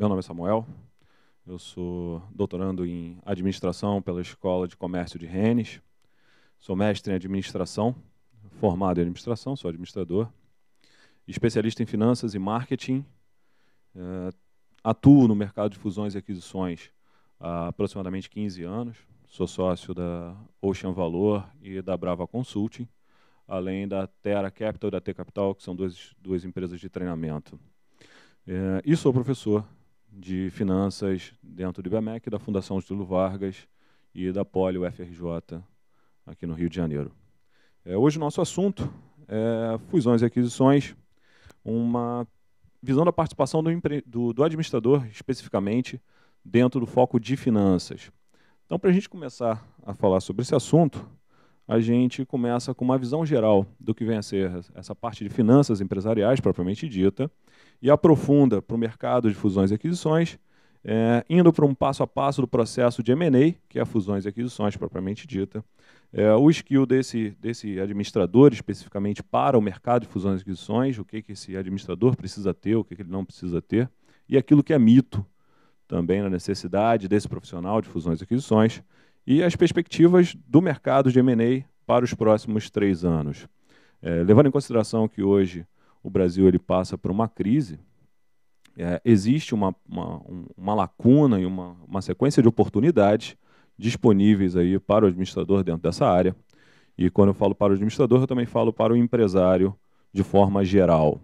Meu nome é Samuel, eu sou doutorando em administração pela Escola de Comércio de Rennes, sou mestre em administração, formado em administração, sou administrador, especialista em finanças e marketing, uh, atuo no mercado de fusões e aquisições há aproximadamente 15 anos, sou sócio da Ocean Valor e da Brava Consulting, além da Terra Capital e da T Capital, que são duas, duas empresas de treinamento. É, e sou professor de Finanças dentro do IBMEC, da Fundação Estilo Vargas e da Poli UFRJ aqui no Rio de Janeiro. É, hoje o nosso assunto é fusões e aquisições, uma visão da participação do, do, do administrador especificamente dentro do foco de finanças. Então, para a gente começar a falar sobre esse assunto, a gente começa com uma visão geral do que vem a ser essa parte de finanças empresariais propriamente dita, e aprofunda para o mercado de fusões e aquisições, é, indo para um passo a passo do processo de M&A, que é fusões e aquisições propriamente dita. É, o skill desse, desse administrador, especificamente para o mercado de fusões e aquisições, o que, que esse administrador precisa ter, o que, que ele não precisa ter, e aquilo que é mito também na necessidade desse profissional de fusões e aquisições, e as perspectivas do mercado de M&A para os próximos três anos. É, levando em consideração que hoje o Brasil ele passa por uma crise, é, existe uma, uma, uma, lacuna e uma, uma sequência de oportunidades disponíveis aí para o administrador dentro dessa área. E quando eu falo para o administrador, eu também falo para o empresário de forma geral.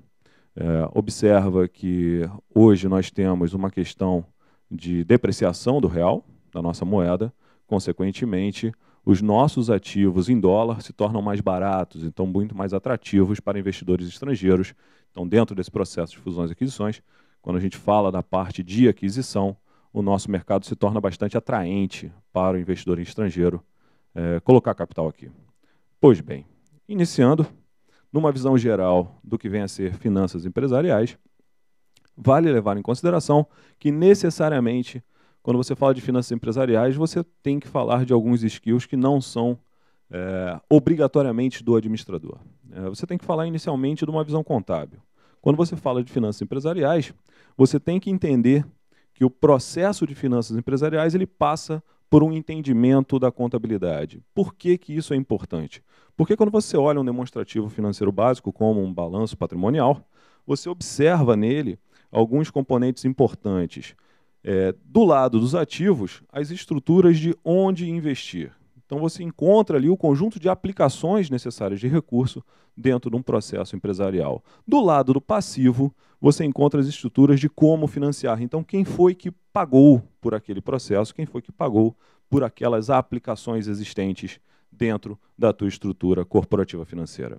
É, observa que hoje nós temos uma questão de depreciação do real, da nossa moeda, consequentemente, os nossos ativos em dólar se tornam mais baratos, então muito mais atrativos para investidores estrangeiros. Então, dentro desse processo de fusões e aquisições, quando a gente fala da parte de aquisição, o nosso mercado se torna bastante atraente para o investidor estrangeiro é, colocar capital aqui. Pois bem, iniciando, numa visão geral do que vem a ser finanças empresariais, vale levar em consideração que necessariamente quando você fala de finanças empresariais, você tem que falar de alguns skills que não são é, obrigatoriamente do administrador. É, você tem que falar inicialmente de uma visão contábil. Quando você fala de finanças empresariais, você tem que entender que o processo de finanças empresariais ele passa por um entendimento da contabilidade. Por que, que isso é importante? Porque quando você olha um demonstrativo financeiro básico, como um balanço patrimonial, você observa nele alguns componentes importantes. É, do lado dos ativos, as estruturas de onde investir. Então você encontra ali o conjunto de aplicações necessárias de recurso dentro de um processo empresarial. Do lado do passivo, você encontra as estruturas de como financiar. Então quem foi que pagou por aquele processo, quem foi que pagou por aquelas aplicações existentes dentro da tua estrutura corporativa financeira.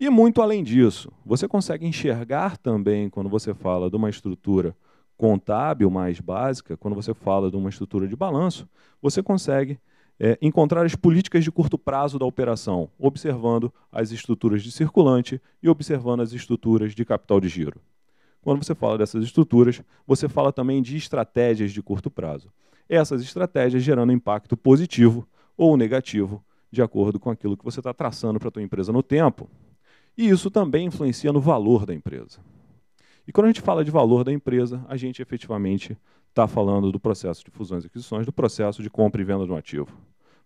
E muito além disso, você consegue enxergar também quando você fala de uma estrutura contábil mais básica, quando você fala de uma estrutura de balanço, você consegue é, encontrar as políticas de curto prazo da operação, observando as estruturas de circulante e observando as estruturas de capital de giro. Quando você fala dessas estruturas, você fala também de estratégias de curto prazo. Essas estratégias gerando impacto positivo ou negativo, de acordo com aquilo que você está traçando para a sua empresa no tempo. E isso também influencia no valor da empresa. E quando a gente fala de valor da empresa, a gente efetivamente está falando do processo de fusões e aquisições, do processo de compra e venda de um ativo.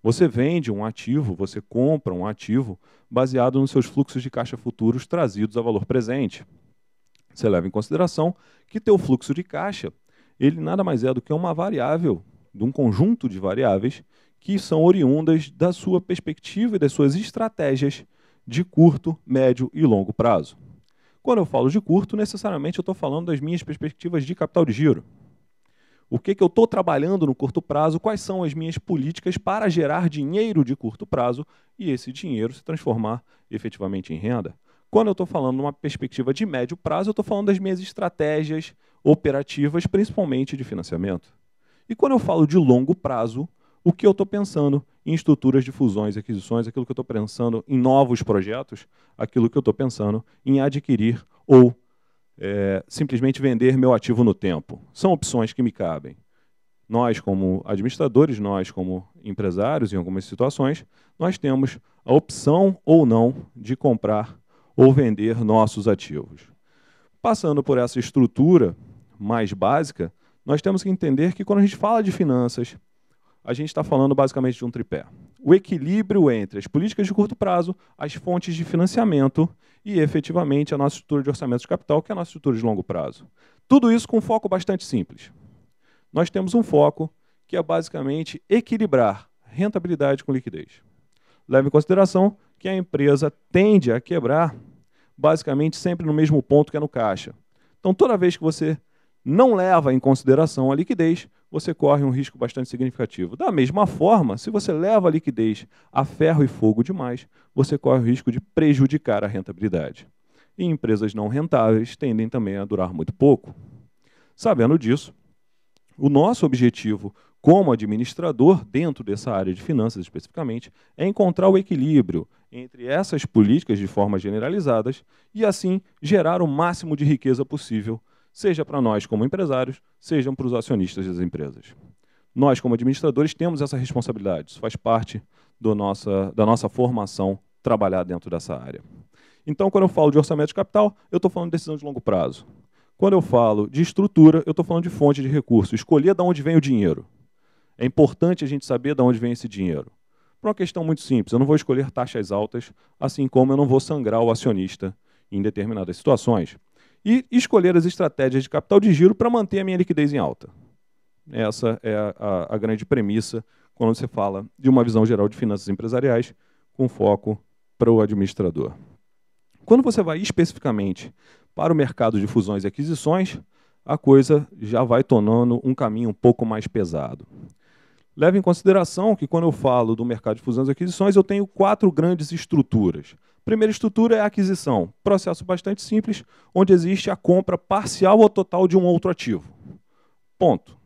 Você vende um ativo, você compra um ativo baseado nos seus fluxos de caixa futuros trazidos a valor presente. Você leva em consideração que teu fluxo de caixa, ele nada mais é do que uma variável, de um conjunto de variáveis que são oriundas da sua perspectiva e das suas estratégias de curto, médio e longo prazo. Quando eu falo de curto, necessariamente eu estou falando das minhas perspectivas de capital de giro. O que, que eu estou trabalhando no curto prazo, quais são as minhas políticas para gerar dinheiro de curto prazo e esse dinheiro se transformar efetivamente em renda. Quando eu estou falando uma perspectiva de médio prazo, eu estou falando das minhas estratégias operativas, principalmente de financiamento. E quando eu falo de longo prazo, o que eu estou pensando em estruturas de fusões e aquisições, aquilo que eu estou pensando em novos projetos, aquilo que eu estou pensando em adquirir ou é, simplesmente vender meu ativo no tempo. São opções que me cabem. Nós, como administradores, nós, como empresários, em algumas situações, nós temos a opção ou não de comprar ou vender nossos ativos. Passando por essa estrutura mais básica, nós temos que entender que quando a gente fala de finanças, a gente está falando basicamente de um tripé. O equilíbrio entre as políticas de curto prazo, as fontes de financiamento e, efetivamente, a nossa estrutura de orçamento de capital, que é a nossa estrutura de longo prazo. Tudo isso com um foco bastante simples. Nós temos um foco que é basicamente equilibrar rentabilidade com liquidez. Leve em consideração que a empresa tende a quebrar basicamente sempre no mesmo ponto que é no caixa. Então, toda vez que você não leva em consideração a liquidez, você corre um risco bastante significativo. Da mesma forma, se você leva a liquidez a ferro e fogo demais, você corre o risco de prejudicar a rentabilidade. E empresas não rentáveis tendem também a durar muito pouco. Sabendo disso, o nosso objetivo como administrador, dentro dessa área de finanças especificamente, é encontrar o equilíbrio entre essas políticas de forma generalizadas e, assim, gerar o máximo de riqueza possível seja para nós como empresários, sejam para os acionistas das empresas. Nós, como administradores, temos essa responsabilidade, isso faz parte nossa, da nossa formação trabalhar dentro dessa área. Então, quando eu falo de orçamento de capital, eu estou falando de decisão de longo prazo. Quando eu falo de estrutura, eu estou falando de fonte de recurso, escolher de onde vem o dinheiro. É importante a gente saber de onde vem esse dinheiro. Por uma questão muito simples, eu não vou escolher taxas altas, assim como eu não vou sangrar o acionista em determinadas situações e escolher as estratégias de capital de giro para manter a minha liquidez em alta. Essa é a, a, grande premissa quando se fala de uma visão geral de finanças empresariais com foco para o administrador. Quando você vai especificamente para o mercado de fusões e aquisições, a coisa já vai tornando um caminho um pouco mais pesado. Leve em consideração que quando eu falo do mercado de fusões e aquisições, eu tenho quatro grandes estruturas. Primeira estrutura é a aquisição, processo bastante simples, onde existe a compra parcial ou total de um outro ativo. Ponto.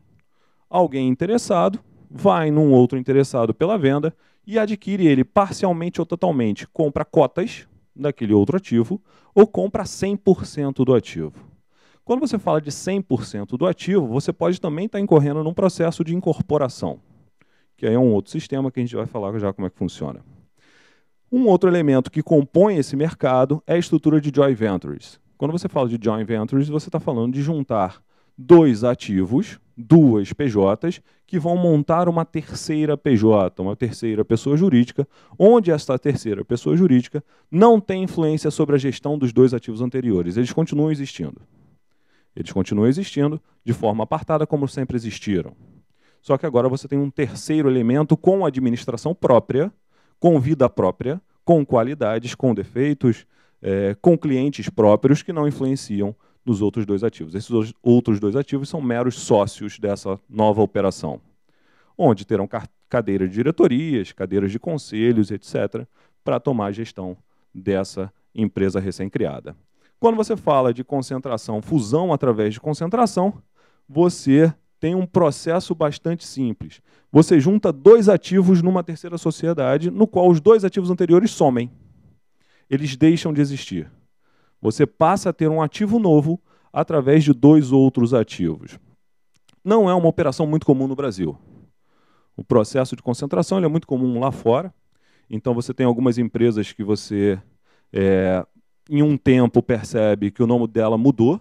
Alguém interessado vai num outro interessado pela venda e adquire ele parcialmente ou totalmente, compra cotas daquele outro ativo ou compra 100% do ativo. Quando você fala de 100% do ativo, você pode também estar incorrendo num processo de incorporação, que aí é um outro sistema que a gente vai falar já como é que funciona. Um outro elemento que compõe esse mercado é a estrutura de joint ventures. Quando você fala de joint ventures, você está falando de juntar dois ativos, duas PJs, que vão montar uma terceira PJ, uma terceira pessoa jurídica, onde esta terceira pessoa jurídica não tem influência sobre a gestão dos dois ativos anteriores. Eles continuam existindo. Eles continuam existindo de forma apartada, como sempre existiram. Só que agora você tem um terceiro elemento com administração própria, com vida própria, com qualidades, com defeitos, é, com clientes próprios que não influenciam nos outros dois ativos. Esses outros dois ativos são meros sócios dessa nova operação, onde terão cadeiras de diretorias, cadeiras de conselhos, etc., para tomar a gestão dessa empresa recém-criada. Quando você fala de concentração, fusão através de concentração, você tem um processo bastante simples. Você junta dois ativos numa terceira sociedade, no qual os dois ativos anteriores somem. Eles deixam de existir. Você passa a ter um ativo novo através de dois outros ativos. Não é uma operação muito comum no Brasil. O processo de concentração é muito comum lá fora. Então você tem algumas empresas que você, é, em um tempo, percebe que o nome dela mudou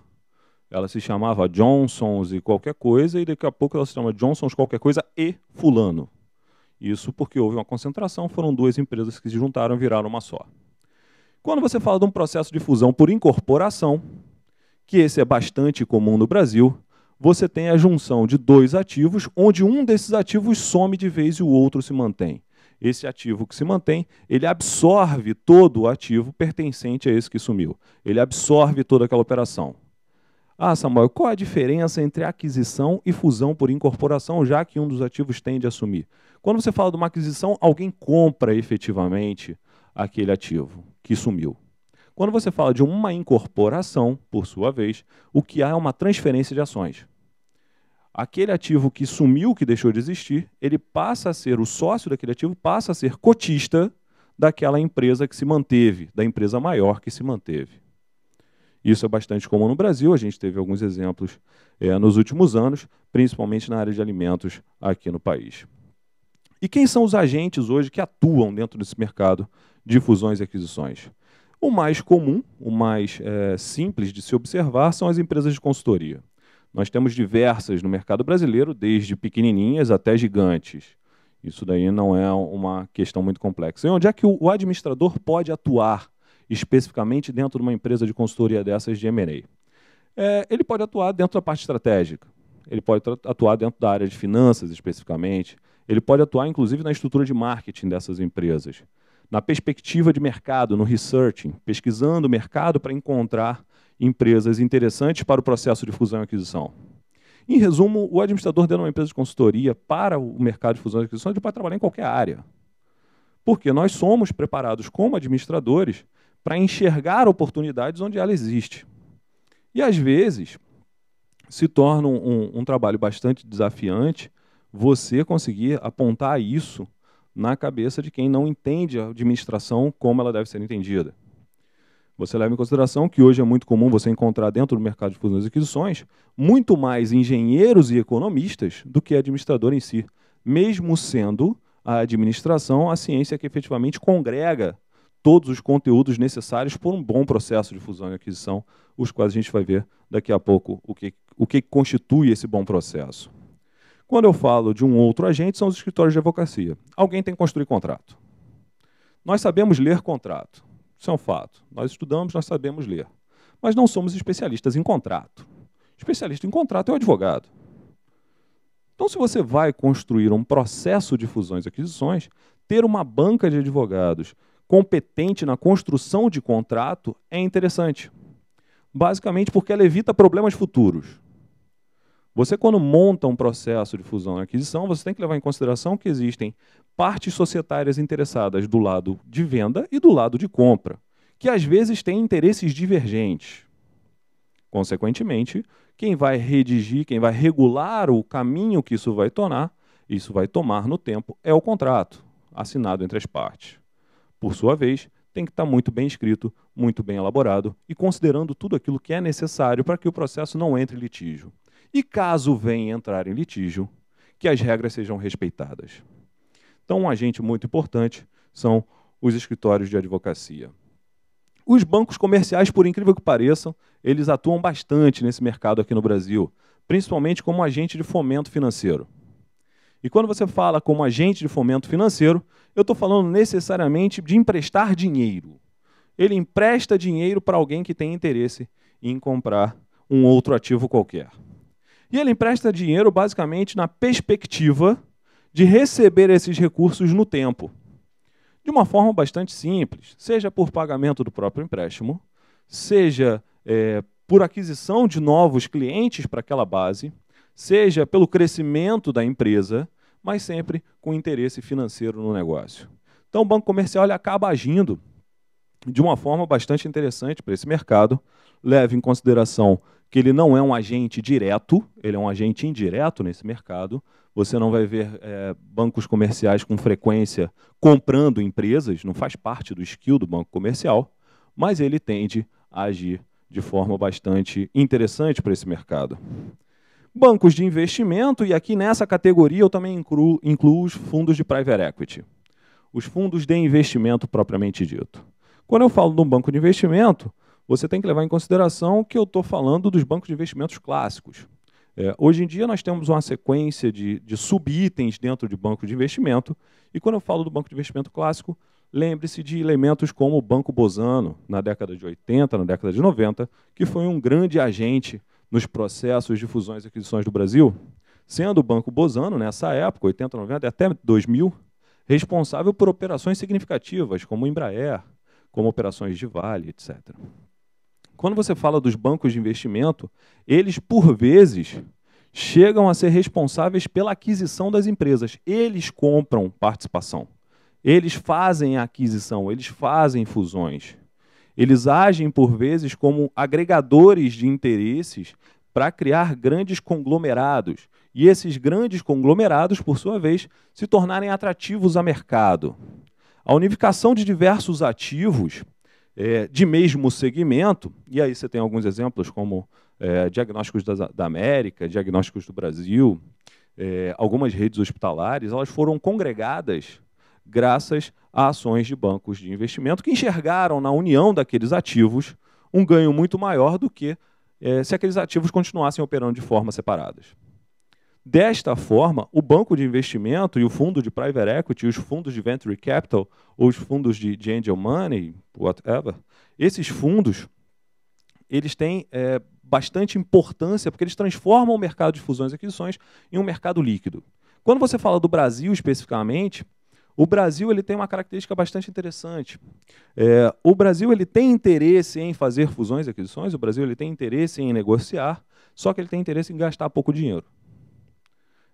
ela se chamava Johnsons e qualquer coisa, e daqui a pouco ela se chama Johnsons qualquer coisa e Fulano. Isso porque houve uma concentração, foram duas empresas que se juntaram e viraram uma só. Quando você fala de um processo de fusão por incorporação, que esse é bastante comum no Brasil, você tem a junção de dois ativos, onde um desses ativos some de vez e o outro se mantém. Esse ativo que se mantém, ele absorve todo o ativo pertencente a esse que sumiu. Ele absorve toda aquela operação. Ah, Samuel, qual a diferença entre aquisição e fusão por incorporação, já que um dos ativos tende a assumir? Quando você fala de uma aquisição, alguém compra efetivamente aquele ativo que sumiu. Quando você fala de uma incorporação, por sua vez, o que há é uma transferência de ações. Aquele ativo que sumiu, que deixou de existir, ele passa a ser o sócio daquele ativo, passa a ser cotista daquela empresa que se manteve, da empresa maior que se manteve. Isso é bastante comum no Brasil, a gente teve alguns exemplos é, nos últimos anos, principalmente na área de alimentos aqui no país. E quem são os agentes hoje que atuam dentro desse mercado de fusões e aquisições? O mais comum, o mais é, simples de se observar, são as empresas de consultoria. Nós temos diversas no mercado brasileiro, desde pequenininhas até gigantes. Isso daí não é uma questão muito complexa. E onde é que o administrador pode atuar especificamente dentro de uma empresa de consultoria dessas de M&A. É, ele pode atuar dentro da parte estratégica, ele pode atuar dentro da área de finanças especificamente, ele pode atuar inclusive na estrutura de marketing dessas empresas, na perspectiva de mercado, no researching, pesquisando o mercado para encontrar empresas interessantes para o processo de fusão e aquisição. Em resumo, o administrador dentro de uma empresa de consultoria para o mercado de fusão e aquisição, ele pode trabalhar em qualquer área. Porque nós somos preparados como administradores para enxergar oportunidades onde ela existe. E às vezes se torna um, um, um trabalho bastante desafiante você conseguir apontar isso na cabeça de quem não entende a administração como ela deve ser entendida. Você leva em consideração que hoje é muito comum você encontrar dentro do mercado de fusões e aquisições muito mais engenheiros e economistas do que administrador em si, mesmo sendo a administração a ciência que efetivamente congrega todos os conteúdos necessários por um bom processo de fusão e aquisição, os quais a gente vai ver daqui a pouco o que, o que constitui esse bom processo. Quando eu falo de um outro agente, são os escritórios de advocacia. Alguém tem que construir contrato. Nós sabemos ler contrato. Isso é um fato. Nós estudamos, nós sabemos ler. Mas não somos especialistas em contrato. Especialista em contrato é o advogado. Então, se você vai construir um processo de fusões e aquisições, ter uma banca de advogados competente na construção de contrato é interessante. Basicamente porque ela evita problemas futuros. Você, quando monta um processo de fusão e aquisição, você tem que levar em consideração que existem partes societárias interessadas do lado de venda e do lado de compra, que às vezes têm interesses divergentes. Consequentemente, quem vai redigir, quem vai regular o caminho que isso vai tornar, isso vai tomar no tempo, é o contrato assinado entre as partes por sua vez, tem que estar tá muito bem escrito, muito bem elaborado e considerando tudo aquilo que é necessário para que o processo não entre em litígio. E caso venha entrar em litígio, que as regras sejam respeitadas. Então, um agente muito importante são os escritórios de advocacia. Os bancos comerciais, por incrível que pareçam, eles atuam bastante nesse mercado aqui no Brasil, principalmente como agente de fomento financeiro. E quando você fala como agente de fomento financeiro, eu estou falando necessariamente de emprestar dinheiro. Ele empresta dinheiro para alguém que tem interesse em comprar um outro ativo qualquer. E ele empresta dinheiro basicamente na perspectiva de receber esses recursos no tempo. De uma forma bastante simples, seja por pagamento do próprio empréstimo, seja é, por aquisição de novos clientes para aquela base, seja pelo crescimento da empresa, mas sempre com interesse financeiro no negócio. Então, o Banco Comercial ele acaba agindo de uma forma bastante interessante para esse mercado. Leve em consideração que ele não é um agente direto, ele é um agente indireto nesse mercado. Você não vai ver é, bancos comerciais com frequência comprando empresas, não faz parte do skill do banco comercial, mas ele tende a agir de forma bastante interessante para esse mercado. Bancos de investimento, e aqui nessa categoria eu também incluo, incluo os fundos de private equity, os fundos de investimento propriamente dito. Quando eu falo de um banco de investimento, você tem que levar em consideração que eu estou falando dos bancos de investimentos clássicos. É, hoje em dia nós temos uma sequência de, de subitens dentro de banco de investimento, e quando eu falo do banco de investimento clássico, lembre-se de elementos como o Banco Bozano, na década de 80, na década de 90, que foi um grande agente nos processos de fusões e aquisições do Brasil, sendo o Banco Bozano, nessa época, 80, 90, até 2000, responsável por operações significativas, como o Embraer, como operações de Vale, etc. Quando você fala dos bancos de investimento, eles, por vezes, chegam a ser responsáveis pela aquisição das empresas. Eles compram participação. Eles fazem a aquisição, eles fazem fusões. Eles agem, por vezes, como agregadores de interesses para criar grandes conglomerados. E esses grandes conglomerados, por sua vez, se tornarem atrativos a mercado. A unificação de diversos ativos é, de mesmo segmento, e aí você tem alguns exemplos como é, diagnósticos da, da, América, diagnósticos do Brasil, é, algumas redes hospitalares, elas foram congregadas graças a ações de bancos de investimento que enxergaram na união daqueles ativos um ganho muito maior do que eh, se aqueles ativos continuassem operando de forma separadas. Desta forma, o banco de investimento e o fundo de private equity, os fundos de venture capital, ou os fundos de, de angel money, whatever, esses fundos, eles têm é, bastante importância porque eles transformam o mercado de fusões e aquisições em um mercado líquido. Quando você fala do Brasil especificamente, o Brasil ele tem uma característica bastante interessante. É, o Brasil ele tem interesse em fazer fusões e aquisições, o Brasil ele tem interesse em negociar, só que ele tem interesse em gastar pouco dinheiro.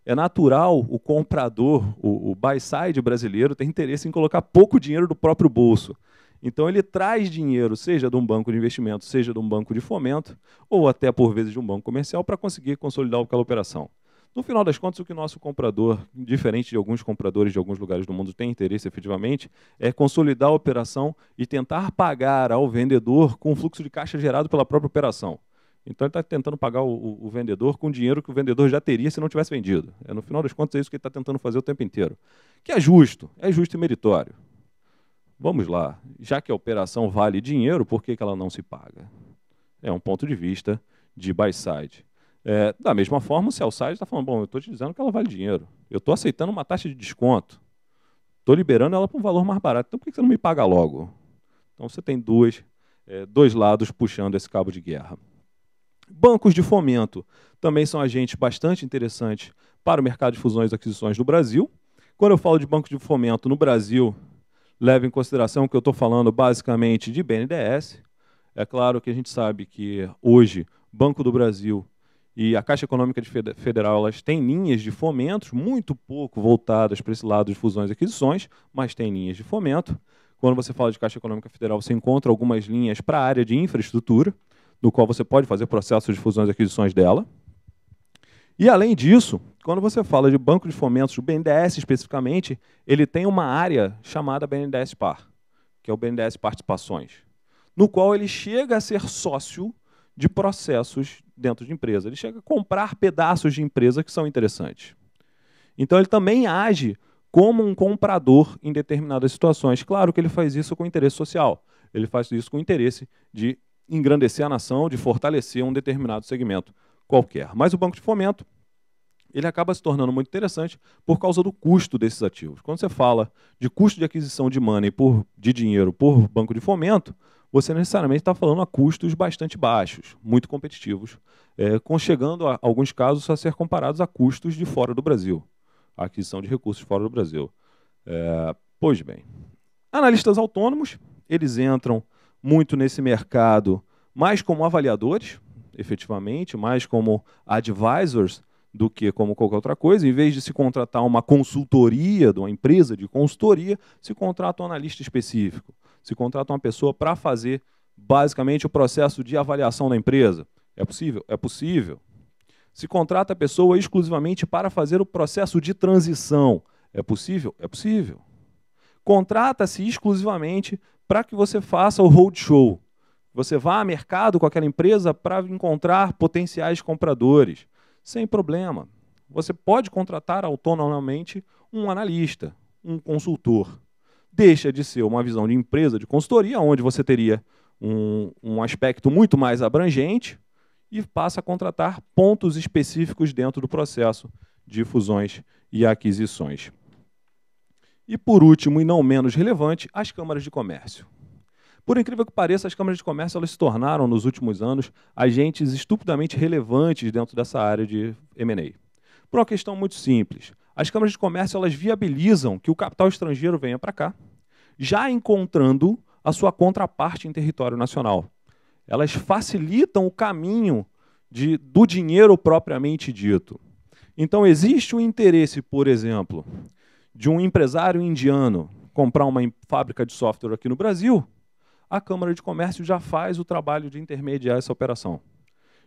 É natural o comprador, o, o buy side brasileiro, ter interesse em colocar pouco dinheiro do próprio bolso. Então ele traz dinheiro, seja de um banco de investimento, seja de um banco de fomento, ou até por vezes de um banco comercial, para conseguir consolidar aquela é operação. No final das contas, o que nosso comprador, diferente de alguns compradores de alguns lugares do mundo, tem interesse efetivamente, é consolidar a operação e tentar pagar ao vendedor com o fluxo de caixa gerado pela própria operação. Então ele está tentando pagar o, o, o, vendedor com dinheiro que o vendedor já teria se não tivesse vendido. É, no final das contas, é isso que ele está tentando fazer o tempo inteiro. Que é justo, é justo e meritório. Vamos lá, já que a operação vale dinheiro, por que, que ela não se paga? É um ponto de vista de buy side. É, da mesma forma, o Celsius está falando, bom, eu estou te dizendo que ela vale dinheiro. Eu estou aceitando uma taxa de desconto. Estou liberando ela para um valor mais barato. Então por que você não me paga logo? Então você tem duas, é, dois lados puxando esse cabo de guerra. Bancos de fomento também são agentes bastante interessantes para o mercado de fusões e aquisições do Brasil. Quando eu falo de banco de fomento no Brasil, leve em consideração que eu estou falando basicamente de BNDES. É claro que a gente sabe que hoje Banco do Brasil e a Caixa Econômica Federal elas têm linhas de fomentos, muito pouco voltadas para esse lado de fusões e aquisições, mas tem linhas de fomento. Quando você fala de Caixa Econômica Federal, você encontra algumas linhas para a área de infraestrutura, no qual você pode fazer processos de fusões e aquisições dela. E além disso, quando você fala de banco de fomentos, o BNDES especificamente, ele tem uma área chamada BNDES Par, que é o BNDES Participações, no qual ele chega a ser sócio de processos dentro de empresa. Ele chega a comprar pedaços de empresa que são interessantes. Então ele também age como um comprador em determinadas situações. Claro que ele faz isso com interesse social. Ele faz isso com interesse de engrandecer a nação, de fortalecer um determinado segmento qualquer. Mas o Banco de Fomento ele acaba se tornando muito interessante por causa do custo desses ativos. Quando você fala de custo de aquisição de money por, de dinheiro por banco de fomento, você necessariamente está falando a custos bastante baixos, muito competitivos, é, eh, chegando a alguns casos a ser comparados a custos de fora do Brasil, a aquisição de recursos fora do Brasil. É, pois bem, analistas autônomos, eles entram muito nesse mercado mais como avaliadores, efetivamente, mais como advisors do que como qualquer outra coisa. Em vez de se contratar uma consultoria de uma empresa de consultoria, se contrata um analista específico, se contrata uma pessoa para fazer basicamente o processo de avaliação da empresa. É possível? É possível. Se contrata a pessoa exclusivamente para fazer o processo de transição. É possível? É possível. Contrata-se exclusivamente para que você faça o roadshow. Você vá a mercado com aquela empresa para encontrar potenciais compradores sem problema. Você pode contratar autonomamente um analista, um consultor. Deixa de ser uma visão de empresa de consultoria, onde você teria um, um aspecto muito mais abrangente, e passa a contratar pontos específicos dentro do processo de fusões e aquisições. E por último, e não menos relevante, as câmaras de comércio. Por incrível que pareça, as câmaras de comércio elas se tornaram, nos últimos anos, agentes estupidamente relevantes dentro dessa área de M&A. Por uma questão muito simples. As câmaras de comércio elas viabilizam que o capital estrangeiro venha para cá, já encontrando a sua contraparte em território nacional. Elas facilitam o caminho de, do dinheiro propriamente dito. Então, existe o interesse, por exemplo, de um empresário indiano comprar uma fábrica de software aqui no Brasil, a Câmara de Comércio já faz o trabalho de intermediar essa operação.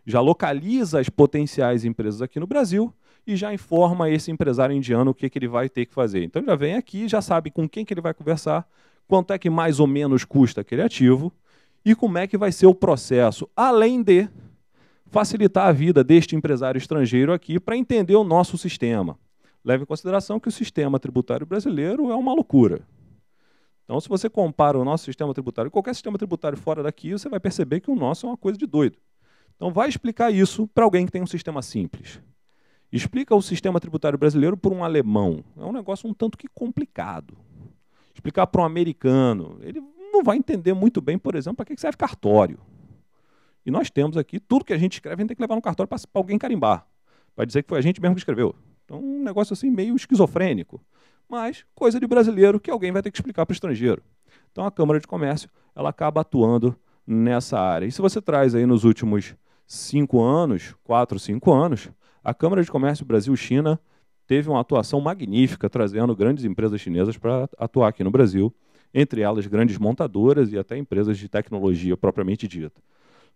Já localiza as potenciais empresas aqui no Brasil e já informa esse empresário indiano o que, que ele vai ter que fazer. Então já vem aqui, já sabe com quem que ele vai conversar, quanto é que mais ou menos custa aquele ativo e como é que vai ser o processo, além de facilitar a vida deste empresário estrangeiro aqui para entender o nosso sistema. Leve em consideração que o sistema tributário brasileiro é uma loucura. Então, se você compara o nosso sistema tributário, qualquer sistema tributário fora daqui, você vai perceber que o nosso é uma coisa de doido. Então, vai explicar isso para alguém que tem um sistema simples. Explica o sistema tributário brasileiro para um alemão. É um negócio um tanto que complicado. Explicar para um americano, ele não vai entender muito bem, por exemplo, para que serve cartório. E nós temos aqui, tudo que a gente escreve, a gente tem que levar no cartório para alguém carimbar. Para dizer que foi a gente mesmo que escreveu. Então, um negócio assim meio esquizofrênico mas coisa de brasileiro que alguém vai ter que explicar para o estrangeiro. Então a Câmara de Comércio ela acaba atuando nessa área. E se você traz aí nos últimos cinco anos, quatro, cinco anos, a Câmara de Comércio Brasil-China teve uma atuação magnífica, trazendo grandes empresas chinesas para atuar aqui no Brasil, entre elas grandes montadoras e até empresas de tecnologia propriamente dita.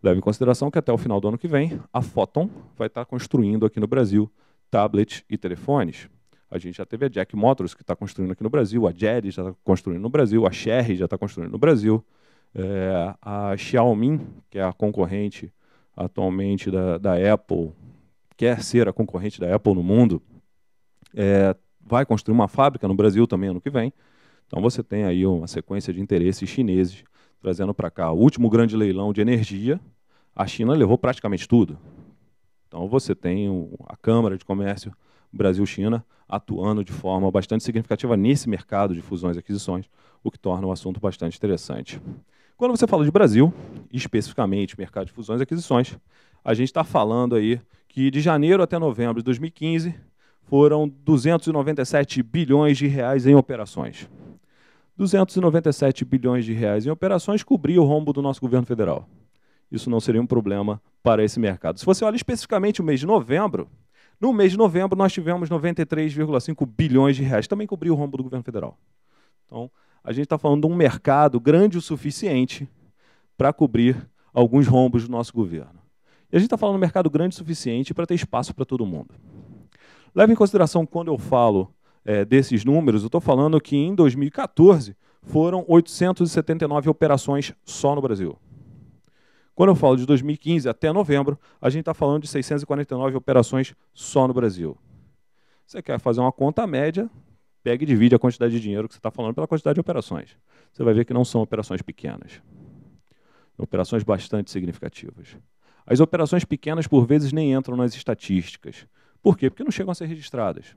Leve em consideração que até o final do ano que vem, a Photon vai estar construindo aqui no Brasil tablets e telefones. A gente já teve a Jack Motors, que está construindo aqui no Brasil, a Jerry já está construindo no Brasil, a Sherry já está construindo no Brasil, é, a Xiaomi, que é a concorrente atualmente da, da Apple, quer ser a concorrente da Apple no mundo, é, vai construir uma fábrica no Brasil também ano que vem. Então você tem aí uma sequência de interesses chineses trazendo para cá o último grande leilão de energia. A China levou praticamente tudo. Então você tem a Câmara de Comércio Brasil-China atuando de forma bastante significativa nesse mercado de fusões e aquisições, o que torna o assunto bastante interessante. Quando você fala de Brasil, especificamente mercado de fusões e aquisições, a gente está falando aí que de janeiro até novembro de 2015 foram 297 bilhões de reais em operações. 297 bilhões de reais em operações cobria o rombo do nosso governo federal. Isso não seria um problema para esse mercado. Se você olha especificamente o mês de novembro, no mês de novembro, nós tivemos 93,5 bilhões de reais. Também cobriu o rombo do governo federal. Então, a gente está falando de um mercado grande o suficiente para cobrir alguns rombos do nosso governo. E a gente está falando de um mercado grande o suficiente para ter espaço para todo mundo. Leve em consideração, quando eu falo é, desses números, eu estou falando que em 2014 foram 879 operações só no Brasil. Quando eu falo de 2015 até novembro, a gente está falando de 649 operações só no Brasil. Você quer fazer uma conta média, pega e divide a quantidade de dinheiro que você está falando pela quantidade de operações. Você vai ver que não são operações pequenas. Operações bastante significativas. As operações pequenas, por vezes, nem entram nas estatísticas. Por quê? Porque não chegam a ser registradas.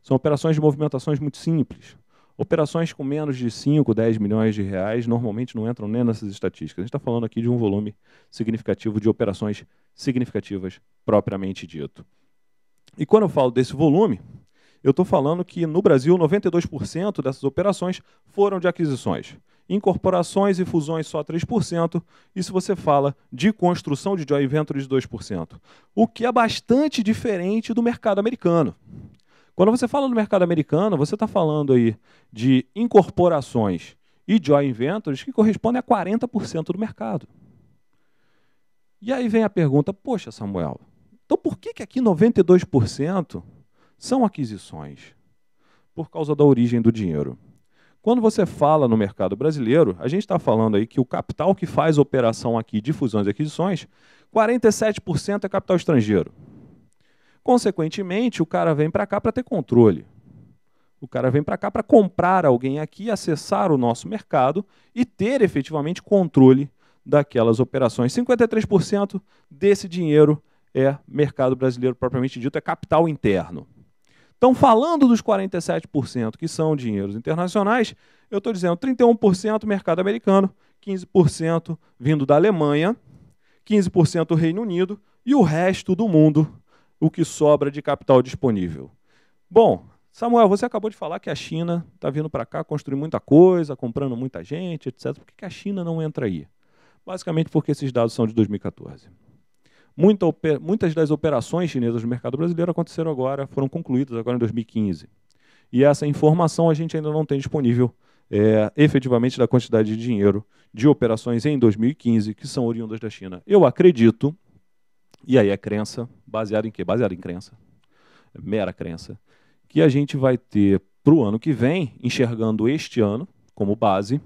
São operações de movimentações muito simples. Operações com menos de 5, 10 milhões de reais normalmente não entram nem nessas estatísticas. A gente está falando aqui de um volume significativo de operações significativas propriamente dito. E quando eu falo desse volume, eu estou falando que no Brasil 92% dessas operações foram de aquisições. Incorporações e fusões só 3%, e se você fala de construção de joint ventures 2%, o que é bastante diferente do mercado americano. Quando você fala no mercado americano, você está falando aí de incorporações e joint ventures que correspondem a 40% do mercado. E aí vem a pergunta, poxa, Samuel, então por que, que aqui 92% são aquisições? Por causa da origem do dinheiro. Quando você fala no mercado brasileiro, a gente está falando aí que o capital que faz operação aqui de fusões e aquisições, 47% é capital estrangeiro. Consequentemente, o cara vem para cá para ter controle. O cara vem para cá para comprar alguém aqui, acessar o nosso mercado e ter efetivamente controle daquelas operações. 53% desse dinheiro é mercado brasileiro propriamente dito, é capital interno. Então, falando dos 47% que são dinheiros internacionais, eu estou dizendo 31% mercado americano, 15% vindo da Alemanha, 15% Reino Unido e o resto do mundo o que sobra de capital disponível. Bom, Samuel, você acabou de falar que a China está vindo para cá construir muita coisa, comprando muita gente, etc. Por que a China não entra aí? Basicamente porque esses dados são de 2014. Muita, muitas das operações chinesas no mercado brasileiro aconteceram agora, foram concluídas agora em 2015. E essa informação a gente ainda não tem disponível é, efetivamente da quantidade de dinheiro de operações em 2015 que são oriundas da China. Eu acredito e aí é crença, baseada em quê? Baseada em crença, é mera crença, que a gente vai ter para o ano que vem, enxergando este ano como base,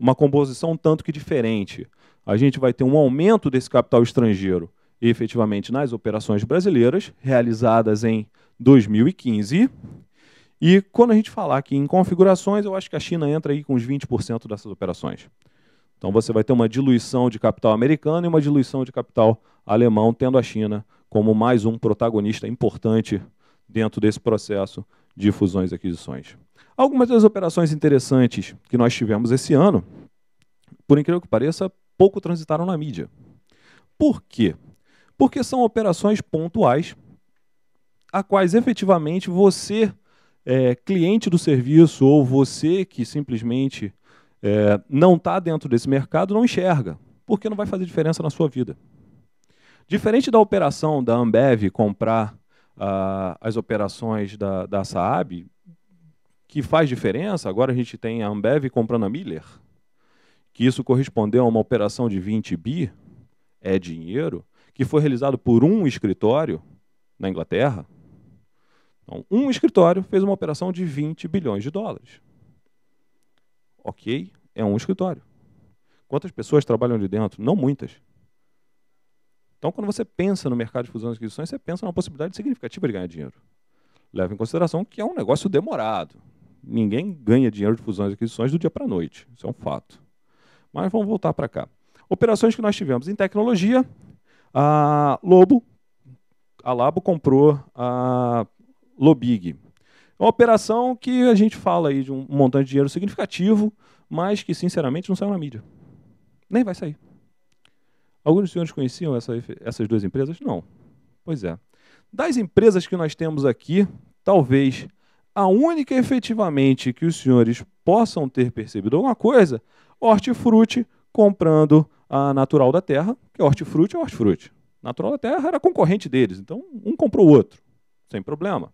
uma composição tanto que diferente. A gente vai ter um aumento desse capital estrangeiro efetivamente nas operações brasileiras, realizadas em 2015. E quando a gente falar aqui em configurações, eu acho que a China entra aí com uns 20% dessas operações. Então você vai ter uma diluição de capital americano e uma diluição de capital alemão, tendo a China como mais um protagonista importante dentro desse processo de fusões e aquisições. Algumas das operações interessantes que nós tivemos esse ano, por incrível que pareça, pouco transitaram na mídia. Por quê? Porque são operações pontuais, a quais efetivamente você, é, cliente do serviço, ou você que simplesmente é, não está dentro desse mercado, não enxerga, porque não vai fazer diferença na sua vida. Diferente da operação da Ambev comprar uh, as operações da, da Saab, que faz diferença, agora a gente tem a Ambev comprando a Miller, que isso correspondeu a uma operação de 20 bi, é dinheiro, que foi realizado por um escritório na Inglaterra. Então, um escritório fez uma operação de 20 bilhões de dólares. Ok, é um escritório. Quantas pessoas trabalham ali dentro? Não muitas. Então, quando você pensa no mercado de fusões e aquisições, você pensa numa possibilidade significativa de ganhar dinheiro. Leva em consideração que é um negócio demorado. Ninguém ganha dinheiro de fusões e aquisições do dia para a noite. Isso é um fato. Mas vamos voltar para cá. Operações que nós tivemos em tecnologia, a Lobo, a Labo comprou a Lobig. É uma operação que a gente fala aí de um montante de dinheiro significativo, mas que sinceramente não saiu na mídia. Nem vai sair. Alguns dos senhores conheciam essa, essas duas empresas? Não. Pois é. Das empresas que nós temos aqui, talvez a única efetivamente que os senhores possam ter percebido alguma coisa, hortifruti comprando a Natural da Terra, que é hortifruti é hortifruti. Natural da Terra era concorrente deles, então um comprou o outro, sem problema.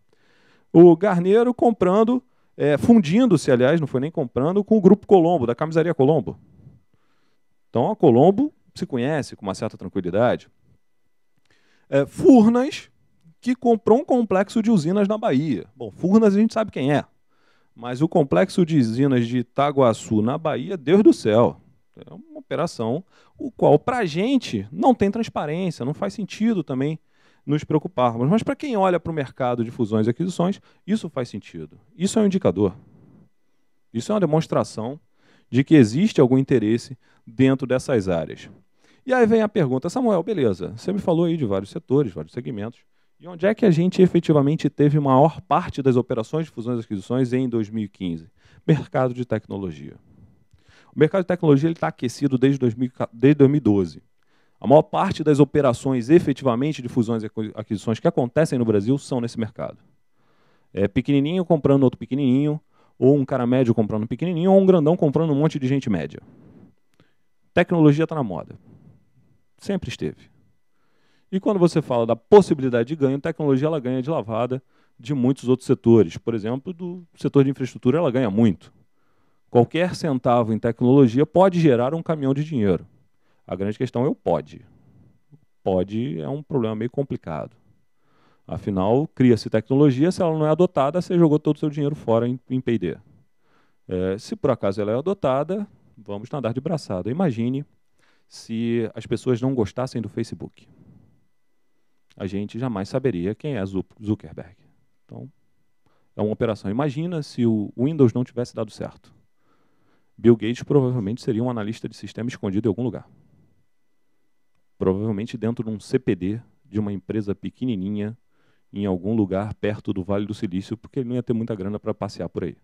O Garneiro comprando, é, fundindo-se, aliás, não foi nem comprando, com o Grupo Colombo, da Camisaria Colombo. Então a Colombo se conhece com uma certa tranquilidade, é, Furnas, que comprou um complexo de usinas na Bahia. Bom, Furnas a gente sabe quem é, mas o complexo de usinas de Itaguaçu na Bahia, Deus do céu, é uma operação o qual, para a gente, não tem transparência, não faz sentido também nos preocuparmos. Mas para quem olha para o mercado de fusões e aquisições, isso faz sentido. Isso é um indicador. Isso é uma demonstração de que existe algum interesse dentro dessas áreas. E aí vem a pergunta, Samuel, beleza, você me falou aí de vários setores, vários segmentos, e onde é que a gente efetivamente teve maior parte das operações de fusões e aquisições em 2015? Mercado de tecnologia. O mercado de tecnologia está aquecido desde, 2000, desde 2012. A maior parte das operações efetivamente de fusões e aquisições que acontecem no Brasil são nesse mercado. É pequenininho comprando outro pequenininho, ou um cara médio comprando pequenininho, ou um grandão comprando um monte de gente média. Tecnologia está na moda. Sempre esteve. E quando você fala da possibilidade de ganho, tecnologia ela ganha de lavada de muitos outros setores. Por exemplo, do setor de infraestrutura ela ganha muito. Qualquer centavo em tecnologia pode gerar um caminhão de dinheiro. A grande questão é o pode. Pode é um problema meio complicado. Afinal, cria-se tecnologia, se ela não é adotada, você jogou todo o seu dinheiro fora em, em P&D. É, se por acaso ela é adotada, vamos nadar de braçada. Imagine se as pessoas não gostassem do Facebook. A gente jamais saberia quem é Zuckerberg. Então, é uma operação. Imagina se o Windows não tivesse dado certo. Bill Gates provavelmente seria um analista de sistema escondido em algum lugar. Provavelmente dentro de um CPD de uma empresa pequenininha em algum lugar perto do Vale do Silício, porque ele não ia ter muita grana para passear por aí.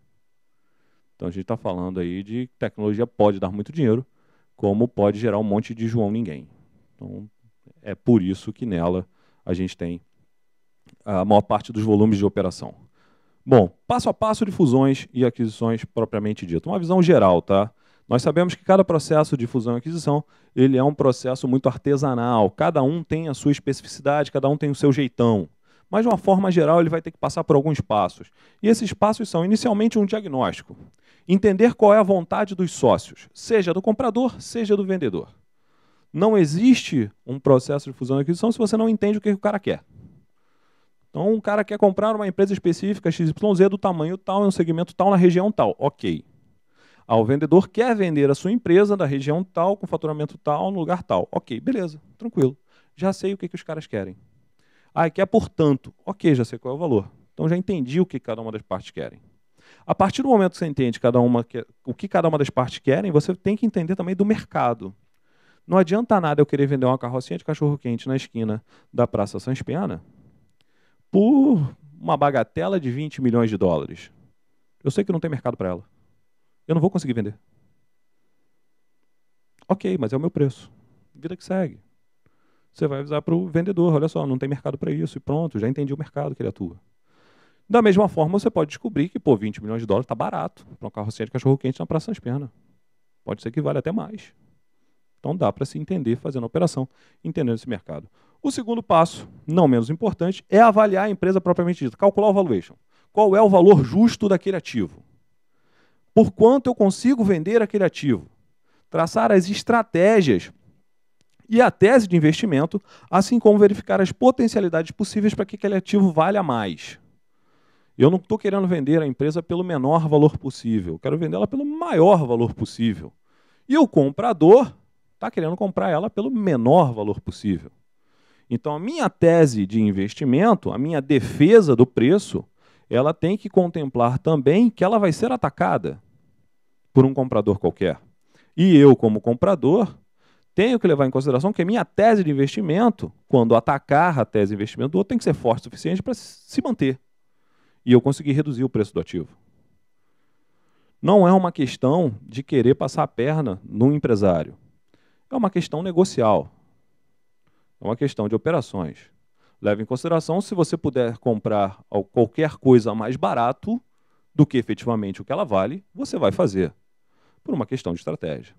Então a gente está falando aí de tecnologia pode dar muito dinheiro, como pode gerar um monte de João Ninguém. Então é por isso que nela a gente tem a maior parte dos volumes de operação. Bom, passo a passo de fusões e aquisições propriamente dito. Uma visão geral, tá? Nós sabemos que cada processo de fusão e aquisição ele é um processo muito artesanal. Cada um tem a sua especificidade, cada um tem o seu jeitão mas de uma forma geral ele vai ter que passar por alguns passos. E esses passos são, inicialmente, um diagnóstico. Entender qual é a vontade dos sócios, seja do comprador, seja do vendedor. Não existe um processo de fusão e aquisição se você não entende o que o cara quer. Então, um cara quer comprar uma empresa específica XYZ do tamanho tal, em um segmento tal, na região tal. Ok. Ah, o vendedor quer vender a sua empresa da região tal, com faturamento tal, no lugar tal. Ok, beleza, tranquilo. Já sei o que, que os caras querem. Ah, quer é por tanto. Ok, já sei qual é o valor. Então já entendi o que cada uma das partes querem. A partir do momento que você entende cada uma que, o que cada uma das partes querem, você tem que entender também do mercado. Não adianta nada eu querer vender uma carrocinha de cachorro-quente na esquina da Praça Sanspiana por uma bagatela de 20 milhões de dólares. Eu sei que não tem mercado para ela. Eu não vou conseguir vender. Ok, mas é o meu preço. Vida que segue. Você vai avisar para o vendedor, olha só, não tem mercado para isso, e pronto, já entendi o mercado que ele atua. Da mesma forma, você pode descobrir que, pô, 20 milhões de dólares está barato para um carrocinha de cachorro-quente na Praça das Pernas. Pode ser que vale até mais. Então dá para se entender fazendo a operação, entendendo esse mercado. O segundo passo, não menos importante, é avaliar a empresa propriamente dita, calcular o valuation. Qual é o valor justo daquele ativo? Por quanto eu consigo vender aquele ativo? Traçar as estratégias e a tese de investimento, assim como verificar as potencialidades possíveis para que aquele ativo valha mais. Eu não estou querendo vender a empresa pelo menor valor possível, quero vendê-la pelo maior valor possível. E o comprador está querendo comprar ela pelo menor valor possível. Então, a minha tese de investimento, a minha defesa do preço, ela tem que contemplar também que ela vai ser atacada por um comprador qualquer. E eu, como comprador, tenho que levar em consideração que a minha tese de investimento, quando atacar a tese de investimento do outro, tem que ser forte o suficiente para se manter. E eu conseguir reduzir o preço do ativo. Não é uma questão de querer passar a perna no empresário. É uma questão negocial. É uma questão de operações. Leve em consideração se você puder comprar qualquer coisa mais barato do que efetivamente o que ela vale, você vai fazer. Por uma questão de estratégia.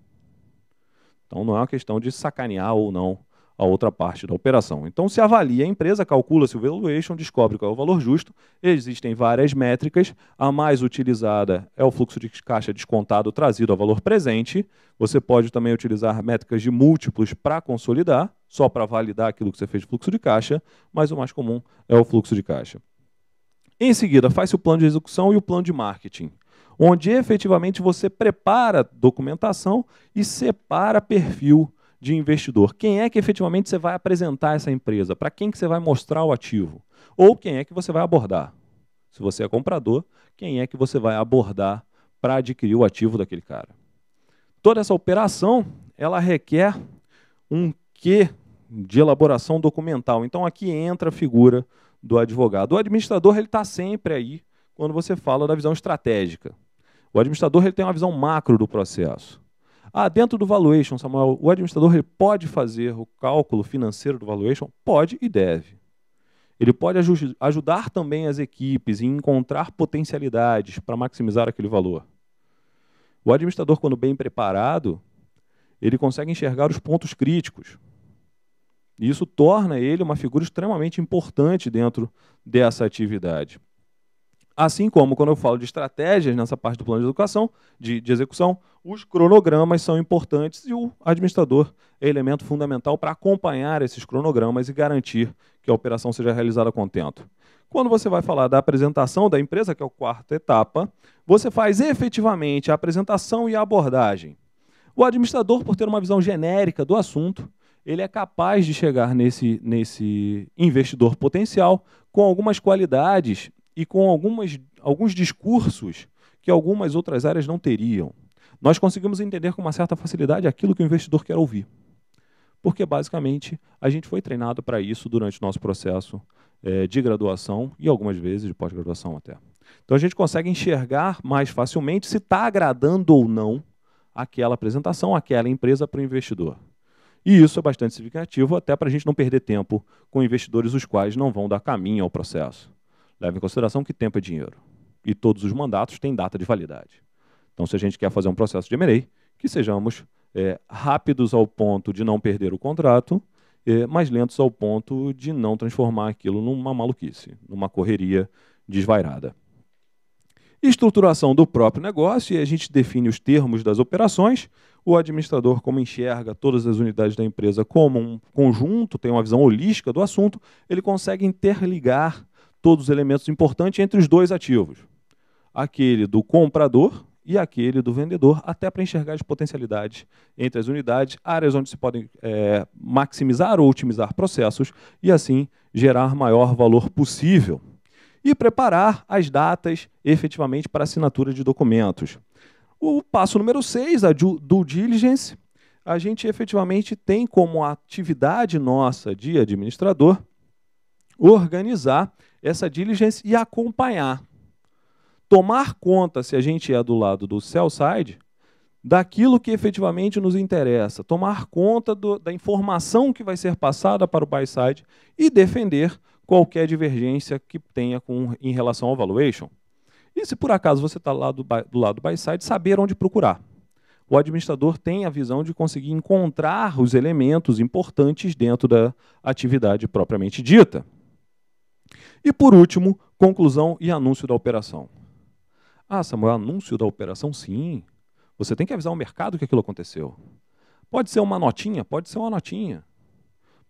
Então não é uma questão de sacanear ou não a outra parte da operação. Então se avalia a empresa, calcula-se o valuation, descobre qual é o valor justo. Existem várias métricas. A mais utilizada é o fluxo de caixa descontado trazido ao valor presente. Você pode também utilizar métricas de múltiplos para consolidar, só para validar aquilo que você fez de fluxo de caixa, mas o mais comum é o fluxo de caixa. Em seguida, faz-se o plano de execução e o plano de marketing onde efetivamente você prepara documentação e separa perfil de investidor. Quem é que efetivamente você vai apresentar essa empresa? Para quem que você vai mostrar o ativo? Ou quem é que você vai abordar? Se você é comprador, quem é que você vai abordar para adquirir o ativo daquele cara? Toda essa operação, ela requer um quê de elaboração documental. Então aqui entra a figura do advogado. O administrador ele está sempre aí quando você fala da visão estratégica. O administrador ele tem uma visão macro do processo. Ah, dentro do valuation, Samuel, o administrador ele pode fazer o cálculo financeiro do valuation? Pode e deve. Ele pode aj ajudar também as equipes em encontrar potencialidades para maximizar aquele valor. O administrador, quando bem preparado, ele consegue enxergar os pontos críticos. E isso torna ele uma figura extremamente importante dentro dessa atividade. Assim como quando eu falo de estratégias nessa parte do plano de educação, de, de execução, os cronogramas são importantes e o administrador é elemento fundamental para acompanhar esses cronogramas e garantir que a operação seja realizada a contento. Quando você vai falar da apresentação da empresa, que é a quarta etapa, você faz efetivamente a apresentação e a abordagem. O administrador, por ter uma visão genérica do assunto, ele é capaz de chegar nesse, nesse investidor potencial com algumas qualidades e com algumas, alguns discursos que algumas outras áreas não teriam. Nós conseguimos entender com uma certa facilidade aquilo que o investidor quer ouvir. Porque, basicamente, a gente foi treinado para isso durante o nosso processo é, de graduação e algumas vezes de pós-graduação até. Então, a gente consegue enxergar mais facilmente se está agradando ou não aquela apresentação, aquela empresa para o investidor. E isso é bastante significativo até para a gente não perder tempo com investidores os quais não vão dar caminho ao processo. Leva em consideração que tempo é dinheiro. E todos os mandatos têm data de validade. Então, se a gente quer fazer um processo de MEI, que sejamos é, rápidos ao ponto de não perder o contrato, é, mas lentos ao ponto de não transformar aquilo numa maluquice, numa correria desvairada. Estruturação do próprio negócio, e a gente define os termos das operações. O administrador, como enxerga todas as unidades da empresa como um conjunto, tem uma visão holística do assunto, ele consegue interligar todos os elementos importantes entre os dois ativos, aquele do comprador e aquele do vendedor, até para enxergar as potencialidades entre as unidades, áreas onde se podem é, maximizar ou otimizar processos e assim gerar maior valor possível. E preparar as datas efetivamente para assinatura de documentos. O passo número 6, a due diligence, a gente efetivamente tem como atividade nossa de administrador organizar essa diligence e acompanhar. Tomar conta, se a gente é do lado do sell side, daquilo que efetivamente nos interessa, tomar conta do, da informação que vai ser passada para o buy side e defender qualquer divergência que tenha com, em relação ao valuation. E se por acaso você está lá do, do lado do buy side, saber onde procurar. O administrador tem a visão de conseguir encontrar os elementos importantes dentro da atividade propriamente dita. E por último, conclusão e anúncio da operação. Ah, Samuel, anúncio da operação? Sim. Você tem que avisar o mercado que aquilo aconteceu. Pode ser uma notinha? Pode ser uma notinha.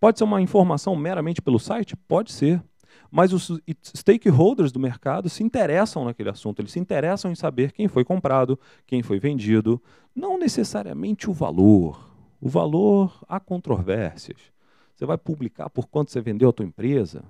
Pode ser uma informação meramente pelo site? Pode ser. Mas os stakeholders do mercado se interessam naquele assunto, eles se interessam em saber quem foi comprado, quem foi vendido, não necessariamente o valor. O valor há controvérsias. Você vai publicar por quanto você vendeu a tua empresa?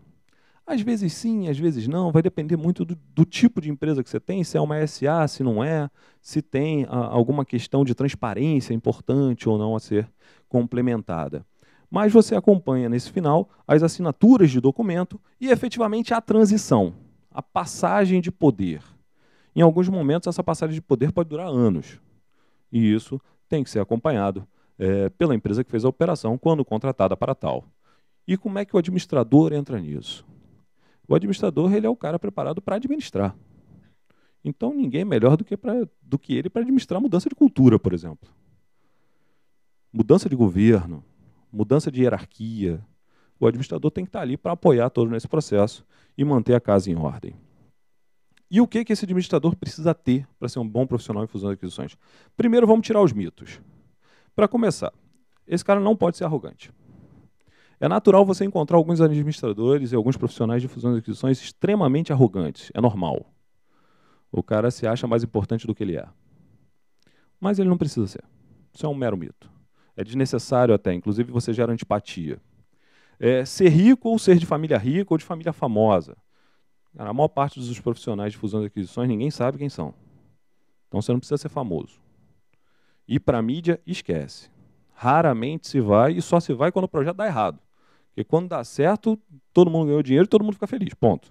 Às vezes sim, às vezes não, vai depender muito do, do, tipo de empresa que você tem, se é uma SA, se não é, se tem a, ah, alguma questão de transparência importante ou não a ser complementada. Mas você acompanha nesse final as assinaturas de documento e efetivamente a transição, a passagem de poder. Em alguns momentos, essa passagem de poder pode durar anos. E isso tem que ser acompanhado é, pela empresa que fez a operação quando contratada para tal. E como é que o administrador entra nisso? O administrador ele é o cara preparado para administrar. Então ninguém é melhor do que, pra, do que ele para administrar mudança de cultura, por exemplo. Mudança de governo, mudança de hierarquia. O administrador tem que estar tá ali para apoiar todo nesse processo e manter a casa em ordem. E o que, que esse administrador precisa ter para ser um bom profissional em fusões e aquisições? Primeiro, vamos tirar os mitos. Para começar, esse cara não pode ser arrogante. É natural você encontrar alguns administradores e alguns profissionais de fusões e aquisições extremamente arrogantes. É normal. O cara se acha mais importante do que ele é. Mas ele não precisa ser. Isso é um mero mito. É desnecessário até, inclusive você gera antipatia. É, ser rico ou ser de família rica ou de família famosa. Cara, a maior parte dos profissionais de fusões e aquisições ninguém sabe quem são. Então você não precisa ser famoso. E para mídia, esquece. Raramente se vai e só se vai quando o projeto dá errado. Porque quando dá certo, todo mundo ganhou dinheiro e todo mundo fica feliz. Ponto.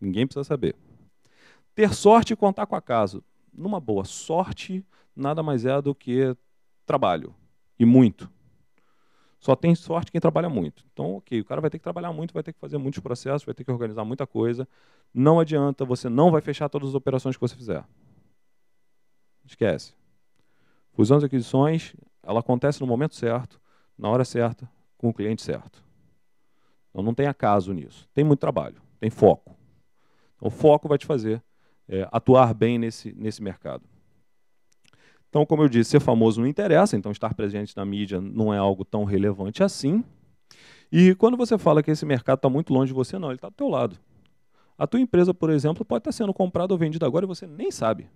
Ninguém precisa saber. Ter sorte e contar com acaso. Numa boa, sorte nada mais é do que trabalho. E muito. Só tem sorte quem trabalha muito. Então, ok, o cara vai ter que trabalhar muito, vai ter que fazer muitos processos, vai ter que organizar muita coisa. Não adianta, você não vai fechar todas as operações que você fizer. Esquece. Fusões e aquisições, ela acontece no momento certo, na hora certa, com o cliente certo. Então não tem acaso nisso. Tem muito trabalho, tem foco. Então, o foco vai te fazer é, atuar bem nesse, nesse mercado. Então, como eu disse, ser famoso não interessa, então estar presente na mídia não é algo tão relevante assim. E quando você fala que esse mercado está muito longe de você, não, ele está do teu lado. A tua empresa, por exemplo, pode estar tá sendo comprada ou vendida agora e você nem sabe.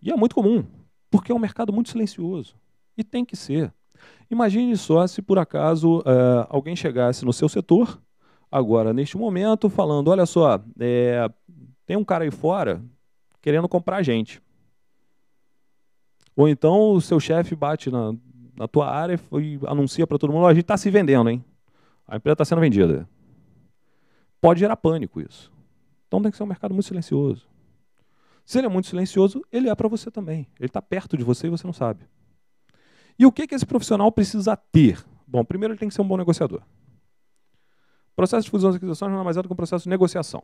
E é muito comum, porque é um mercado muito silencioso. E tem que ser. Imagine só se por acaso eh, alguém chegasse no seu setor, agora neste momento, falando: olha só, é, tem um cara aí fora querendo comprar a gente. Ou então o seu chefe bate na, na tua área e anuncia para todo mundo: a gente está se vendendo, hein? A empresa está sendo vendida. Pode gerar pânico isso. Então tem que ser um mercado muito silencioso. Se ele é muito silencioso, ele é para você também. Ele está perto de você e você não sabe. E o que, que esse profissional precisa ter? Bom, primeiro ele tem que ser um bom negociador. O processo de fusão e aquisições não é mais nada que um processo de negociação.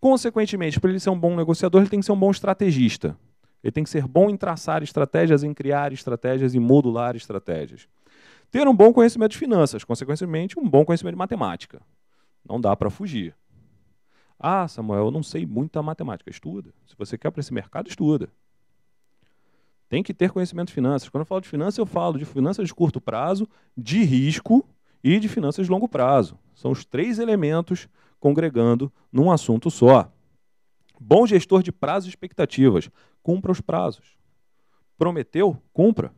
Consequentemente, para ele ser um bom negociador, ele tem que ser um bom estrategista. Ele tem que ser bom em traçar estratégias, em criar estratégias e modular estratégias. Ter um bom conhecimento de finanças, consequentemente, um bom conhecimento de matemática. Não dá para fugir. Ah, Samuel, eu não sei muita matemática. Estuda. Se você quer para esse mercado, estuda tem que ter conhecimento de finanças. Quando eu falo de finanças, eu falo de finanças de curto prazo, de risco e de finanças de longo prazo. São os três elementos congregando num assunto só. Bom gestor de prazos e expectativas. Cumpra os prazos. Prometeu? Cumpra.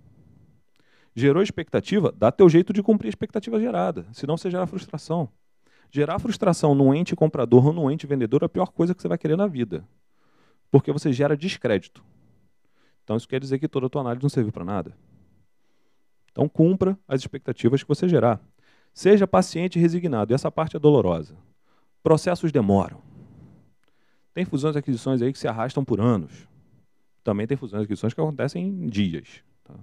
Gerou expectativa? Dá teu jeito de cumprir a expectativa gerada, senão você gera frustração. Gerar frustração num ente comprador ou num ente vendedor é a pior coisa que você vai querer na vida, porque você gera descrédito. Então isso quer dizer que toda a tua análise não serviu para nada. Então cumpra as expectativas que você gerar. Seja paciente e resignado. E essa parte é dolorosa. Processos demoram. Tem fusões e aquisições aí que se arrastam por anos. Também tem fusões e aquisições que acontecem em dias. Tá?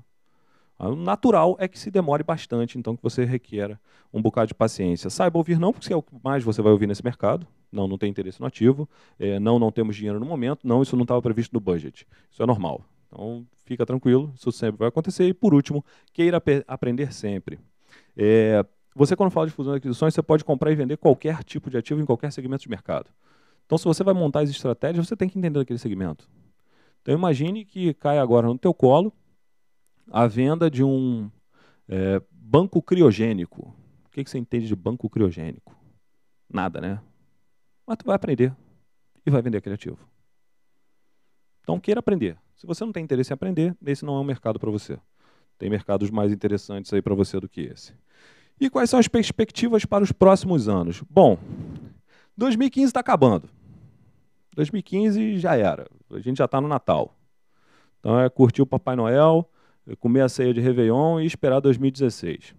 Ah, o natural é que se demore bastante, então que você requer um bocado de paciência. Saiba ouvir não, porque é o que mais você vai ouvir nesse mercado. Não, não tem interesse no ativo. É, não, não temos dinheiro no momento. Não, isso não estava previsto no budget. Isso é normal. Então, fica tranquilo, isso sempre vai acontecer. E, por último, queira aprender sempre. É, você, quando fala de fusão e aquisições, você pode comprar e vender qualquer tipo de ativo em qualquer segmento de mercado. Então, se você vai montar as estratégias, você tem que entender aquele segmento. Então, imagine que cai agora no teu colo a venda de um é, banco criogênico. O que, que você entende de banco criogênico? Nada, né? Mas tu vai aprender e vai vender aquele ativo. Então, queira aprender. Se você não tem interesse em aprender, esse não é um mercado para você. Tem mercados mais interessantes aí para você do que esse. E quais são as perspectivas para os próximos anos? Bom, 2015 está acabando. 2015 já era. A gente já está no Natal. Então é curtir o Papai Noel, é comer a ceia de Réveillon e esperar 2016.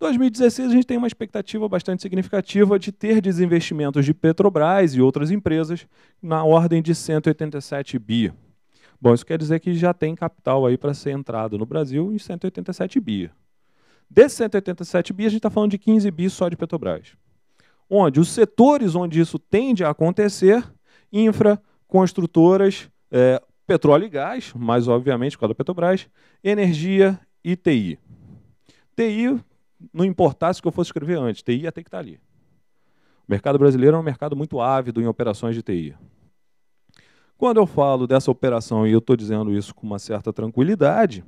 2016 a gente tem uma expectativa bastante significativa de ter desinvestimentos de Petrobras e outras empresas na ordem de 187 bi. Bom, isso quer dizer que já tem capital aí para ser entrado no Brasil em 187 bi. Desses 187 bi, a gente está falando de 15 bi só de Petrobras. Onde os setores onde isso tende a acontecer, infra, construtoras, é, petróleo e gás, mas obviamente com a da Petrobras, energia e TI. TI, não importasse o que eu fosse escrever antes, TI ia ter que estar tá ali. O mercado brasileiro é um mercado muito ávido em operações de TI. Quando eu falo dessa operação, e eu estou dizendo isso com uma certa tranquilidade,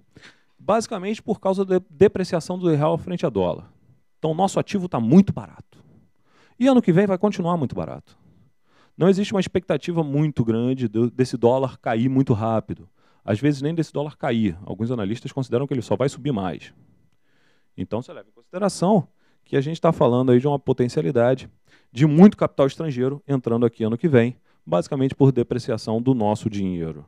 basicamente por causa da depreciação do real frente a dólar. Então, nosso ativo está muito barato. E ano que vem vai continuar muito barato. Não existe uma expectativa muito grande desse dólar cair muito rápido. Às vezes, nem desse dólar cair. Alguns analistas consideram que ele só vai subir mais. Então, você leva em consideração que a gente está falando aí de uma potencialidade de muito capital estrangeiro entrando aqui ano que vem basicamente por depreciação do nosso dinheiro.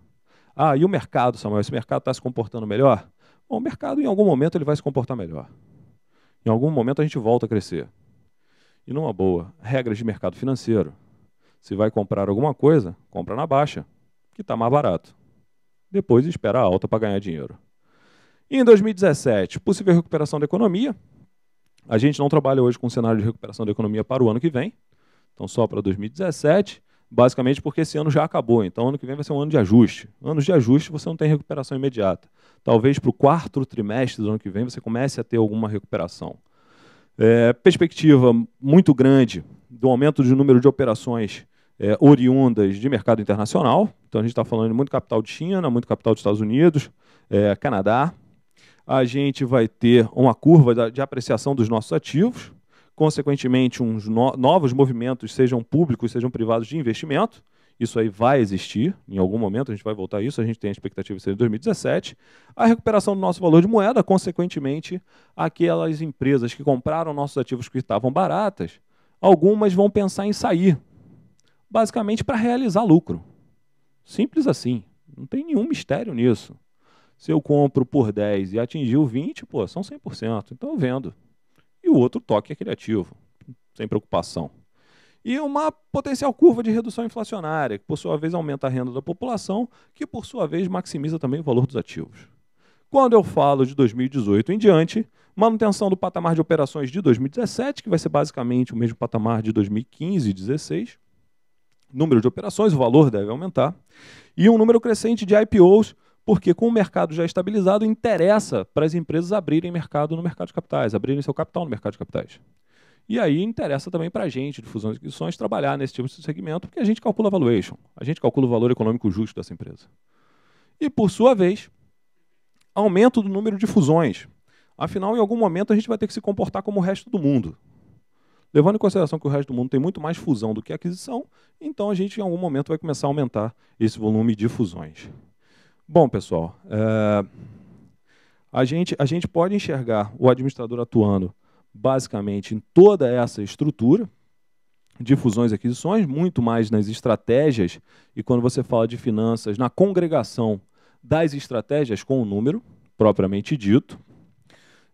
Ah, e o mercado, Samuel? Esse mercado está se comportando melhor? Bom, o mercado, em algum momento, ele vai se comportar melhor. Em algum momento, a gente volta a crescer. E numa boa, regras de mercado financeiro. Se vai comprar alguma coisa, compra na baixa, que está mais barato. Depois espera a alta para ganhar dinheiro. E em 2017, possível recuperação da economia. A gente não trabalha hoje com um cenário de recuperação da economia para o ano que vem, então só para 2017 basicamente porque esse ano já acabou. Então, ano que vem vai ser um ano de ajuste. Anos de ajuste você não tem recuperação imediata. Talvez para o quarto trimestre do ano que vem você comece a ter alguma recuperação. É, perspectiva muito grande do aumento do número de operações é, oriundas de mercado internacional. Então, a gente está falando de muito capital de China, muito capital dos Estados Unidos, é, Canadá. A gente vai ter uma curva de apreciação dos nossos ativos, consequentemente, uns no novos movimentos, sejam públicos, sejam privados de investimento. Isso aí vai existir, em algum momento a gente vai voltar a isso, a gente tem a expectativa de ser em 2017. A recuperação do nosso valor de moeda, consequentemente, aquelas empresas que compraram nossos ativos que estavam baratas, algumas vão pensar em sair, basicamente para realizar lucro. Simples assim, não tem nenhum mistério nisso. Se eu compro por 10 e atingiu 20, pô, são 100%, então eu vendo o outro toque é criativo, sem preocupação. E uma potencial curva de redução inflacionária, que por sua vez aumenta a renda da população, que por sua vez maximiza também o valor dos ativos. Quando eu falo de 2018 em diante, manutenção do patamar de operações de 2017, que vai ser basicamente o mesmo patamar de 2015 e 2016. Número de operações, o valor deve aumentar. E um número crescente de IPOs porque com o mercado já estabilizado, interessa para as empresas abrirem mercado no mercado de capitais, abrirem seu capital no mercado de capitais. E aí interessa também para a gente, de fusões e aquisições, trabalhar nesse tipo de segmento, porque a gente calcula a valuation, a gente calcula o valor econômico justo dessa empresa. E, por sua vez, aumento do número de fusões. Afinal, em algum momento, a gente vai ter que se comportar como o resto do mundo. Levando em consideração que o resto do mundo tem muito mais fusão do que aquisição, então a gente, em algum momento, vai começar a aumentar esse volume de fusões. Bom, pessoal, é, a, gente, a gente pode enxergar o administrador atuando basicamente em toda essa estrutura de fusões e aquisições, muito mais nas estratégias, e quando você fala de finanças, na congregação das estratégias com o número, propriamente dito.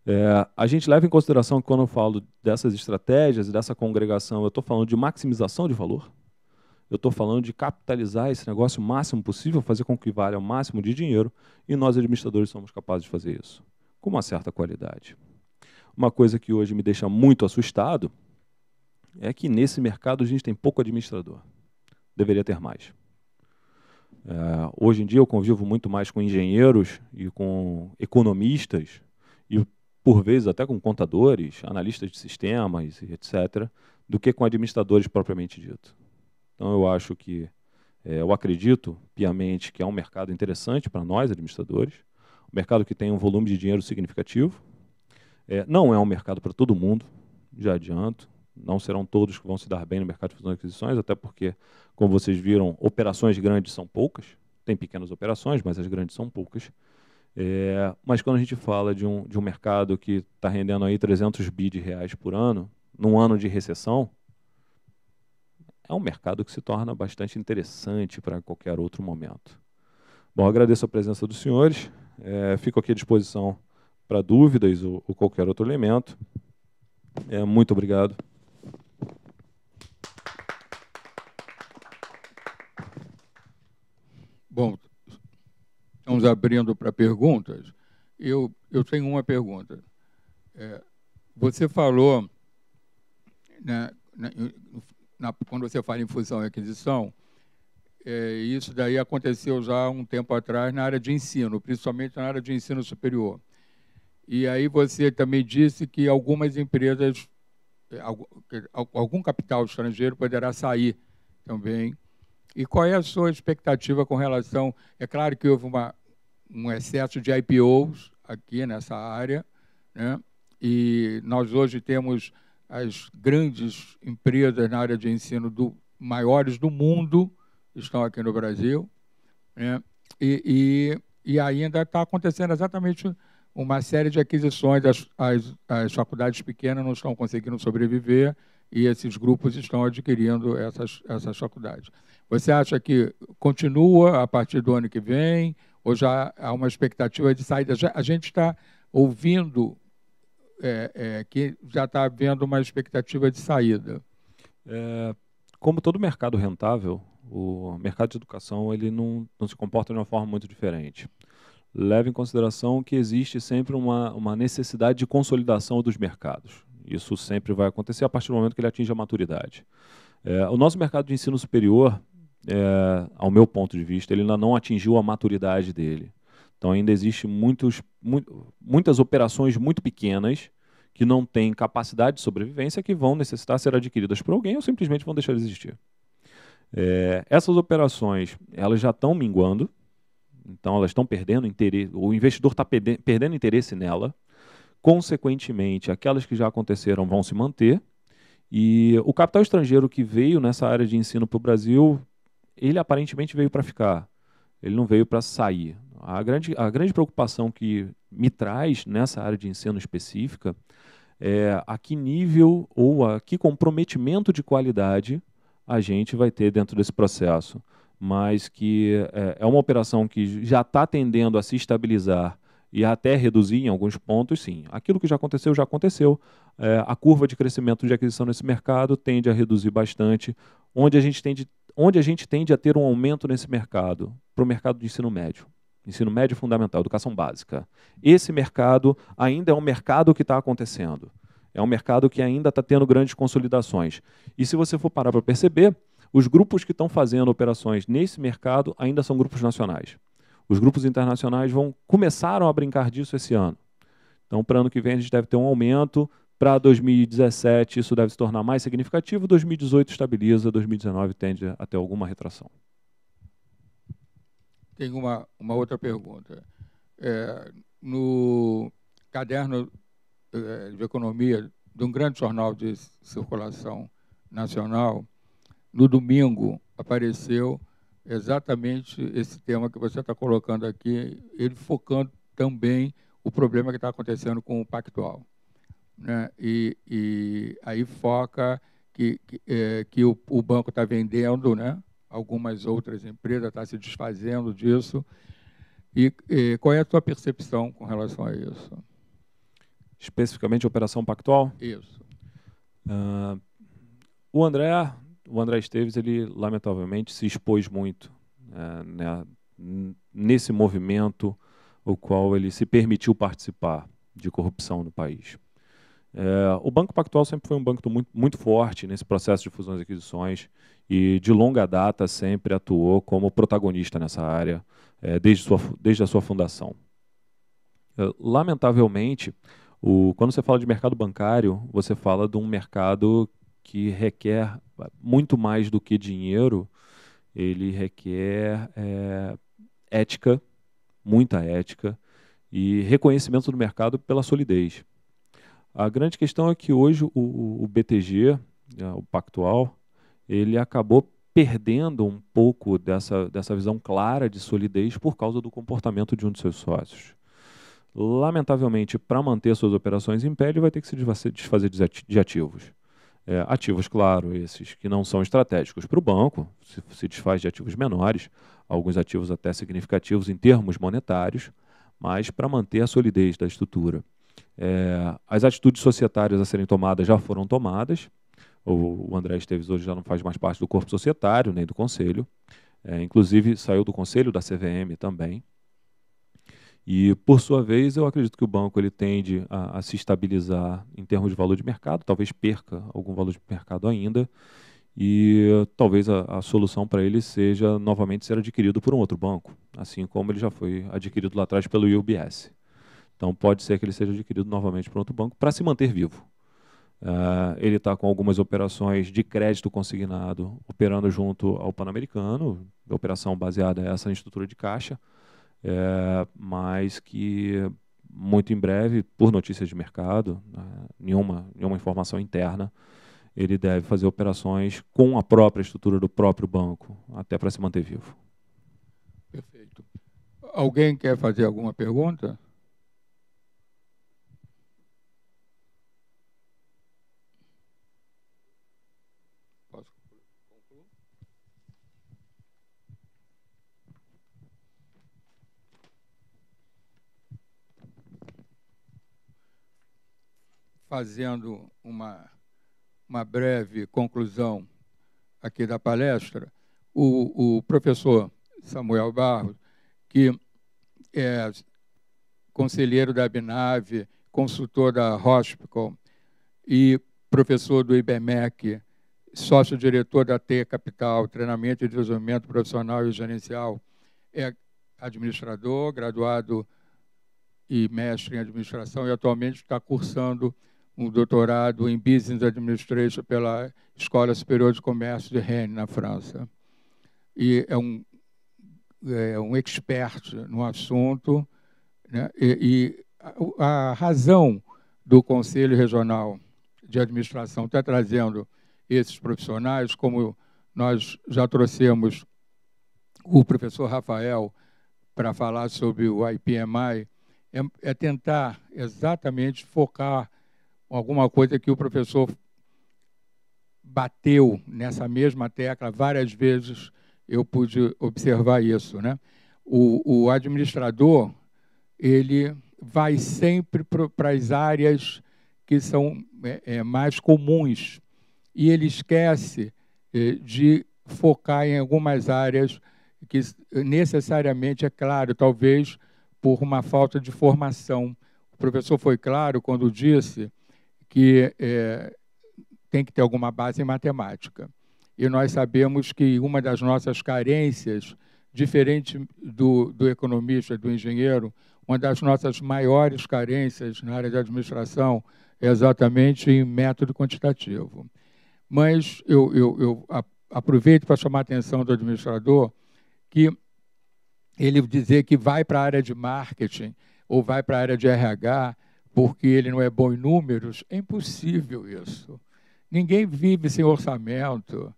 É, a gente leva em consideração que quando eu falo dessas estratégias e dessa congregação, eu estou falando de maximização de valor. Eu estou falando de capitalizar esse negócio o máximo possível, fazer com que valha o máximo de dinheiro, e nós administradores somos capazes de fazer isso, com uma certa qualidade. Uma coisa que hoje me deixa muito assustado é que nesse mercado a gente tem pouco administrador. Deveria ter mais. É, hoje em dia eu convivo muito mais com engenheiros e com economistas e por vezes até com contadores, analistas de sistemas, etc., do que com administradores propriamente dito. Então eu acho que, é, eu acredito piamente que é um mercado interessante para nós administradores, um mercado que tem um volume de dinheiro significativo. É, não é um mercado para todo mundo, já adianto. Não serão todos que vão se dar bem no mercado de fusões e aquisições, até porque, como vocês viram, operações grandes são poucas. Tem pequenas operações, mas as grandes são poucas. É, mas quando a gente fala de um, de um mercado que está rendendo aí 300 bi de reais por ano, num ano de recessão, é um mercado que se torna bastante interessante para qualquer outro momento. Bom, agradeço a presença dos senhores, é, fico aqui à disposição para dúvidas ou, ou, qualquer outro elemento. É, muito obrigado. Bom, estamos abrindo para perguntas. Eu, eu tenho uma pergunta. É, você falou na, né, na, né, na, quando você fala em fusão e aquisição, é, isso daí aconteceu já há um tempo atrás na área de ensino, principalmente na área de ensino superior. E aí você também disse que algumas empresas, é, algum capital estrangeiro poderá sair também. E qual é a sua expectativa com relação? É claro que houve uma, um excesso de IPOs aqui nessa área, né? e nós hoje temos as grandes empresas na área de ensino do, maiores do mundo estão aqui no Brasil. Né? E, e, e ainda está acontecendo exatamente uma série de aquisições. As, as, as, faculdades pequenas não estão conseguindo sobreviver e esses grupos estão adquirindo essas, essas faculdades. Você acha que continua a partir do ano que vem? Ou já há uma expectativa de saída? Já, a gente está ouvindo é, é, que já está havendo uma expectativa de saída? É, como todo mercado rentável, o mercado de educação ele não, não se comporta de uma forma muito diferente. Leve em consideração que existe sempre uma, uma necessidade de consolidação dos mercados. Isso sempre vai acontecer a partir do momento que ele atinge a maturidade. É, o nosso mercado de ensino superior, é, ao meu ponto de vista, ele ainda não atingiu a maturidade dele. Então ainda existe muitos muitas operações muito pequenas que não têm capacidade de sobrevivência que vão necessitar ser adquiridas por alguém ou simplesmente vão deixar de existir. É, essas operações elas já estão minguando, então elas estão perdendo interesse, o investidor está perdendo interesse nela. Consequentemente, aquelas que já aconteceram vão se manter. E o capital estrangeiro que veio nessa área de ensino para o Brasil, ele aparentemente veio para ficar. Ele não veio para sair. A grande, a grande preocupação que me traz nessa área de ensino específica é a que nível ou a que comprometimento de qualidade a gente vai ter dentro desse processo. Mas que é, é uma operação que já está tendendo a se estabilizar e até reduzir em alguns pontos, sim. Aquilo que já aconteceu, já aconteceu. É, a curva de crescimento de aquisição nesse mercado tende a reduzir bastante. Onde a gente tende, onde a gente tende a ter um aumento nesse mercado? Para o mercado de ensino médio. Ensino médio é fundamental, educação básica. Esse mercado ainda é um mercado que está acontecendo. É um mercado que ainda está tendo grandes consolidações. E se você for parar para perceber, os grupos que estão fazendo operações nesse mercado ainda são grupos nacionais. Os grupos internacionais vão começaram a brincar disso esse ano. Então, para ano que vem, a gente deve ter um aumento, para 2017, isso deve se tornar mais significativo. 2018 estabiliza, 2019 tende até alguma retração. Tem uma, uma outra pergunta. É, no caderno é, de economia de um grande jornal de circulação nacional, no domingo apareceu exatamente esse tema que você está colocando aqui, ele focando também o problema que está acontecendo com o Pactual né? e, e aí foca que, que, é, que o, o, banco está vendendo, né? algumas outras empresas estão tá se desfazendo disso. E, e, qual é a tua percepção com relação a isso? Especificamente a operação pactual? Isso. Uh, o André, o André Esteves, ele lamentavelmente se expôs muito uh, né, nesse movimento o qual ele se permitiu participar de corrupção no país. É, o Banco Pactual sempre foi um banco muito, muito forte nesse processo de fusões e aquisições e de longa data sempre atuou como protagonista nessa área, é, desde, sua, desde a sua fundação. É, lamentavelmente, o, quando você fala de mercado bancário, você fala de um mercado que requer muito mais do que dinheiro, ele requer é, ética, muita ética, e reconhecimento do mercado pela solidez. A grande questão é que hoje o, o BTG, né, o Pactual, ele acabou perdendo um pouco dessa, dessa visão clara de solidez por causa do comportamento de um de seus sócios. Lamentavelmente, para manter suas operações em pé, ele vai ter que se desfazer de ativos. É, ativos, claro, esses que não são estratégicos para o banco, se, se desfaz de ativos menores, alguns ativos até significativos em termos monetários, mas para manter a solidez da estrutura. É, as atitudes societárias a serem tomadas já foram tomadas. O, o, André Esteves hoje já não faz mais parte do corpo societário, nem do conselho. É, inclusive, saiu do conselho da CVM também. E, por sua vez, eu acredito que o banco ele tende a, a se estabilizar em termos de valor de mercado, talvez perca algum valor de mercado ainda, e talvez a, a solução para ele seja novamente ser adquirido por um outro banco, assim como ele já foi adquirido lá atrás pelo UBS. Então pode ser que ele seja adquirido novamente por outro banco para se manter vivo. Uh, ele está com algumas operações de crédito consignado operando junto ao Pan-Americano, operação baseada é essa estrutura de caixa, é, mas que muito em breve, por notícias de mercado, né, nenhuma, nenhuma informação interna, ele deve fazer operações com a própria estrutura do próprio banco, até para se manter vivo. Perfeito. Alguém quer fazer alguma pergunta? fazendo uma, uma breve conclusão aqui da palestra, o, o professor Samuel Barros, que é conselheiro da Abinave, consultor da Hospital e professor do IBMEC, sócio-diretor da TE Capital, Treinamento e Desenvolvimento Profissional e Gerencial, é administrador, graduado e mestre em administração e atualmente está cursando um doutorado em Business Administration pela Escola Superior de Comércio de Rennes, na França. E é um, é, é um expert no assunto. Né? E, e a, a razão do Conselho Regional de Administração estar tá trazendo esses profissionais, como nós já trouxemos o professor Rafael para falar sobre o IPMI, é, é tentar exatamente focar alguma coisa que o professor bateu nessa mesma tecla várias vezes, eu pude observar isso. Né? O, o administrador ele vai sempre para as áreas que são é, é, mais comuns e ele esquece é, de focar em algumas áreas que necessariamente, é claro, talvez por uma falta de formação. O professor foi claro quando disse que é, tem que ter alguma base em matemática. E nós sabemos que uma das nossas carências, diferente do, do economista, do engenheiro, uma das nossas maiores carências na área de administração é exatamente em método quantitativo. Mas eu, eu, eu aproveito para chamar a atenção do administrador que ele dizer que vai para a área de marketing ou vai para a área de RH porque ele não é bom em números, é impossível isso. Ninguém vive sem orçamento,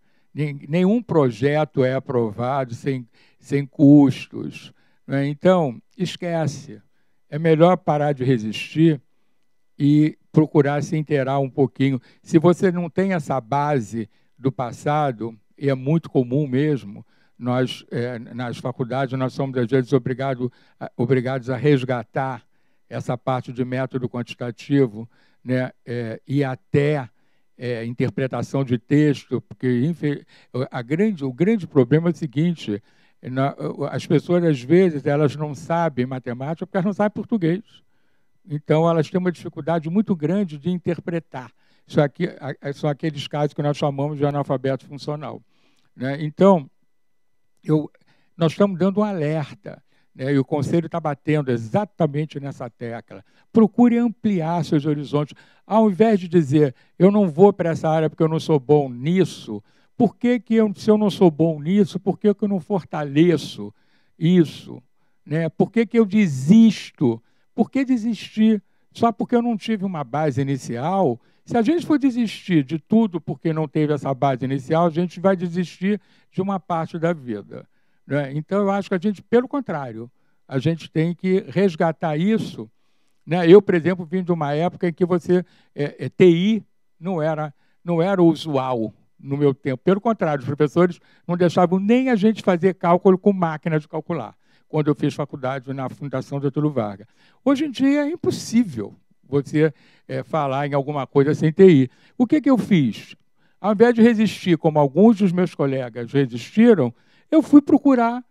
nenhum projeto é aprovado sem, sem custos. Né? Então, esquece. É melhor parar de resistir e procurar se inteirar um pouquinho. Se você não tem essa base do passado, e é muito comum mesmo, nós, é, nas faculdades, nós somos, às vezes, obrigado, obrigados a resgatar essa parte de método quantitativo né, é, e até é, interpretação de texto, porque a grande, o grande problema é o seguinte, na, as pessoas, às vezes, elas não sabem matemática porque elas não sabem português. Então, elas têm uma dificuldade muito grande de interpretar. Isso aqui, a, são aqueles casos que nós chamamos de analfabeto funcional. Né? Então, eu, nós estamos dando um alerta. Né? E o Conselho está batendo exatamente nessa tecla. Procure ampliar seus horizontes. Ao invés de dizer, eu não vou para essa área porque eu não sou bom nisso, por que, que eu, se eu não sou bom nisso, por que, que eu não fortaleço isso? Né? Por que, que eu desisto? Por que desistir? Só porque eu não tive uma base inicial, se a gente for desistir de tudo porque não teve essa base inicial, a gente vai desistir de uma parte da vida. Né? Então, eu acho que a gente, pelo contrário, a gente tem que resgatar isso. Né? Eu, por exemplo, vim de uma época em que você é, é, TI não era, não era usual no meu tempo. Pelo contrário, os professores não deixavam nem a gente fazer cálculo com máquina de calcular, quando eu fiz faculdade na Fundação Getúlio Vargas. Hoje em dia é impossível você é, falar em alguma coisa sem TI. O que, que eu fiz? Ao invés de resistir, como alguns dos meus colegas resistiram, eu fui procurar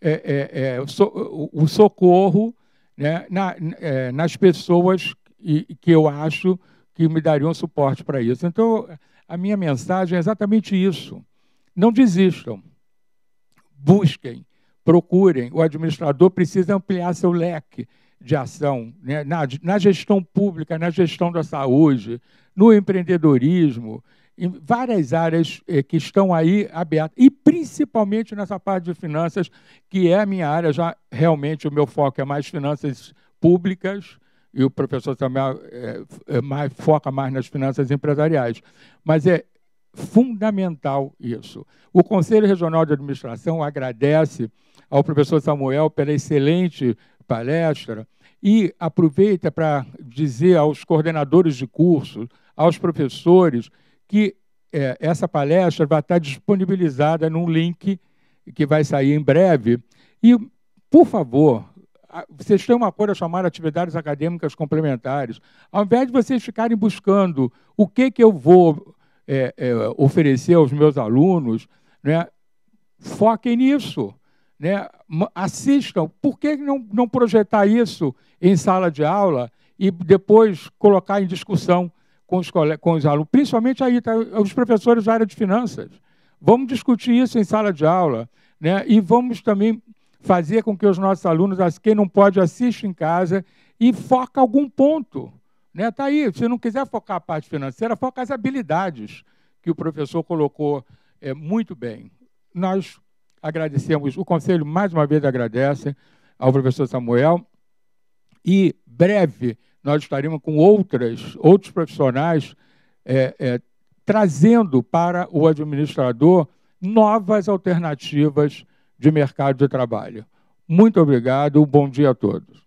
é, é, é, so, o, o socorro né, na, é, nas pessoas que, que eu acho que me dariam suporte para isso. Então, a minha mensagem é exatamente isso. Não desistam. Busquem, procurem. O administrador precisa ampliar seu leque de ação né? na, na gestão pública, na gestão da saúde, no empreendedorismo, em várias áreas eh, que estão aí abertas, e principalmente nessa parte de finanças, que é a minha área, já realmente o meu foco é mais finanças públicas, e o professor Samuel é, é, mais, foca mais nas finanças empresariais. Mas é fundamental isso. O Conselho Regional de Administração agradece ao professor Samuel pela excelente palestra e aproveita para dizer aos coordenadores de curso, aos professores, que é, essa palestra vai estar disponibilizada num link que vai sair em breve. E, por favor, vocês têm um apoio a chamar atividades acadêmicas complementares. Ao invés de vocês ficarem buscando o que, que eu vou é, é, oferecer aos meus alunos, né, foquem nisso. Né, assistam. Por que não, não projetar isso em sala de aula e depois colocar em discussão? com os, com os alunos, principalmente aí, tá, os professores da área de finanças. Vamos discutir isso em sala de aula, né? E vamos também fazer com que os nossos alunos, quem não pode, assista em casa e foca algum ponto. Né? Tá aí, se não quiser focar a parte financeira, foca as habilidades que o professor colocou é, muito bem. Nós agradecemos, o Conselho mais uma vez agradece ao professor Samuel e breve nós estaríamos com outras, outros profissionais é, é, trazendo para o administrador novas alternativas de mercado de trabalho. Muito obrigado, um bom dia a todos.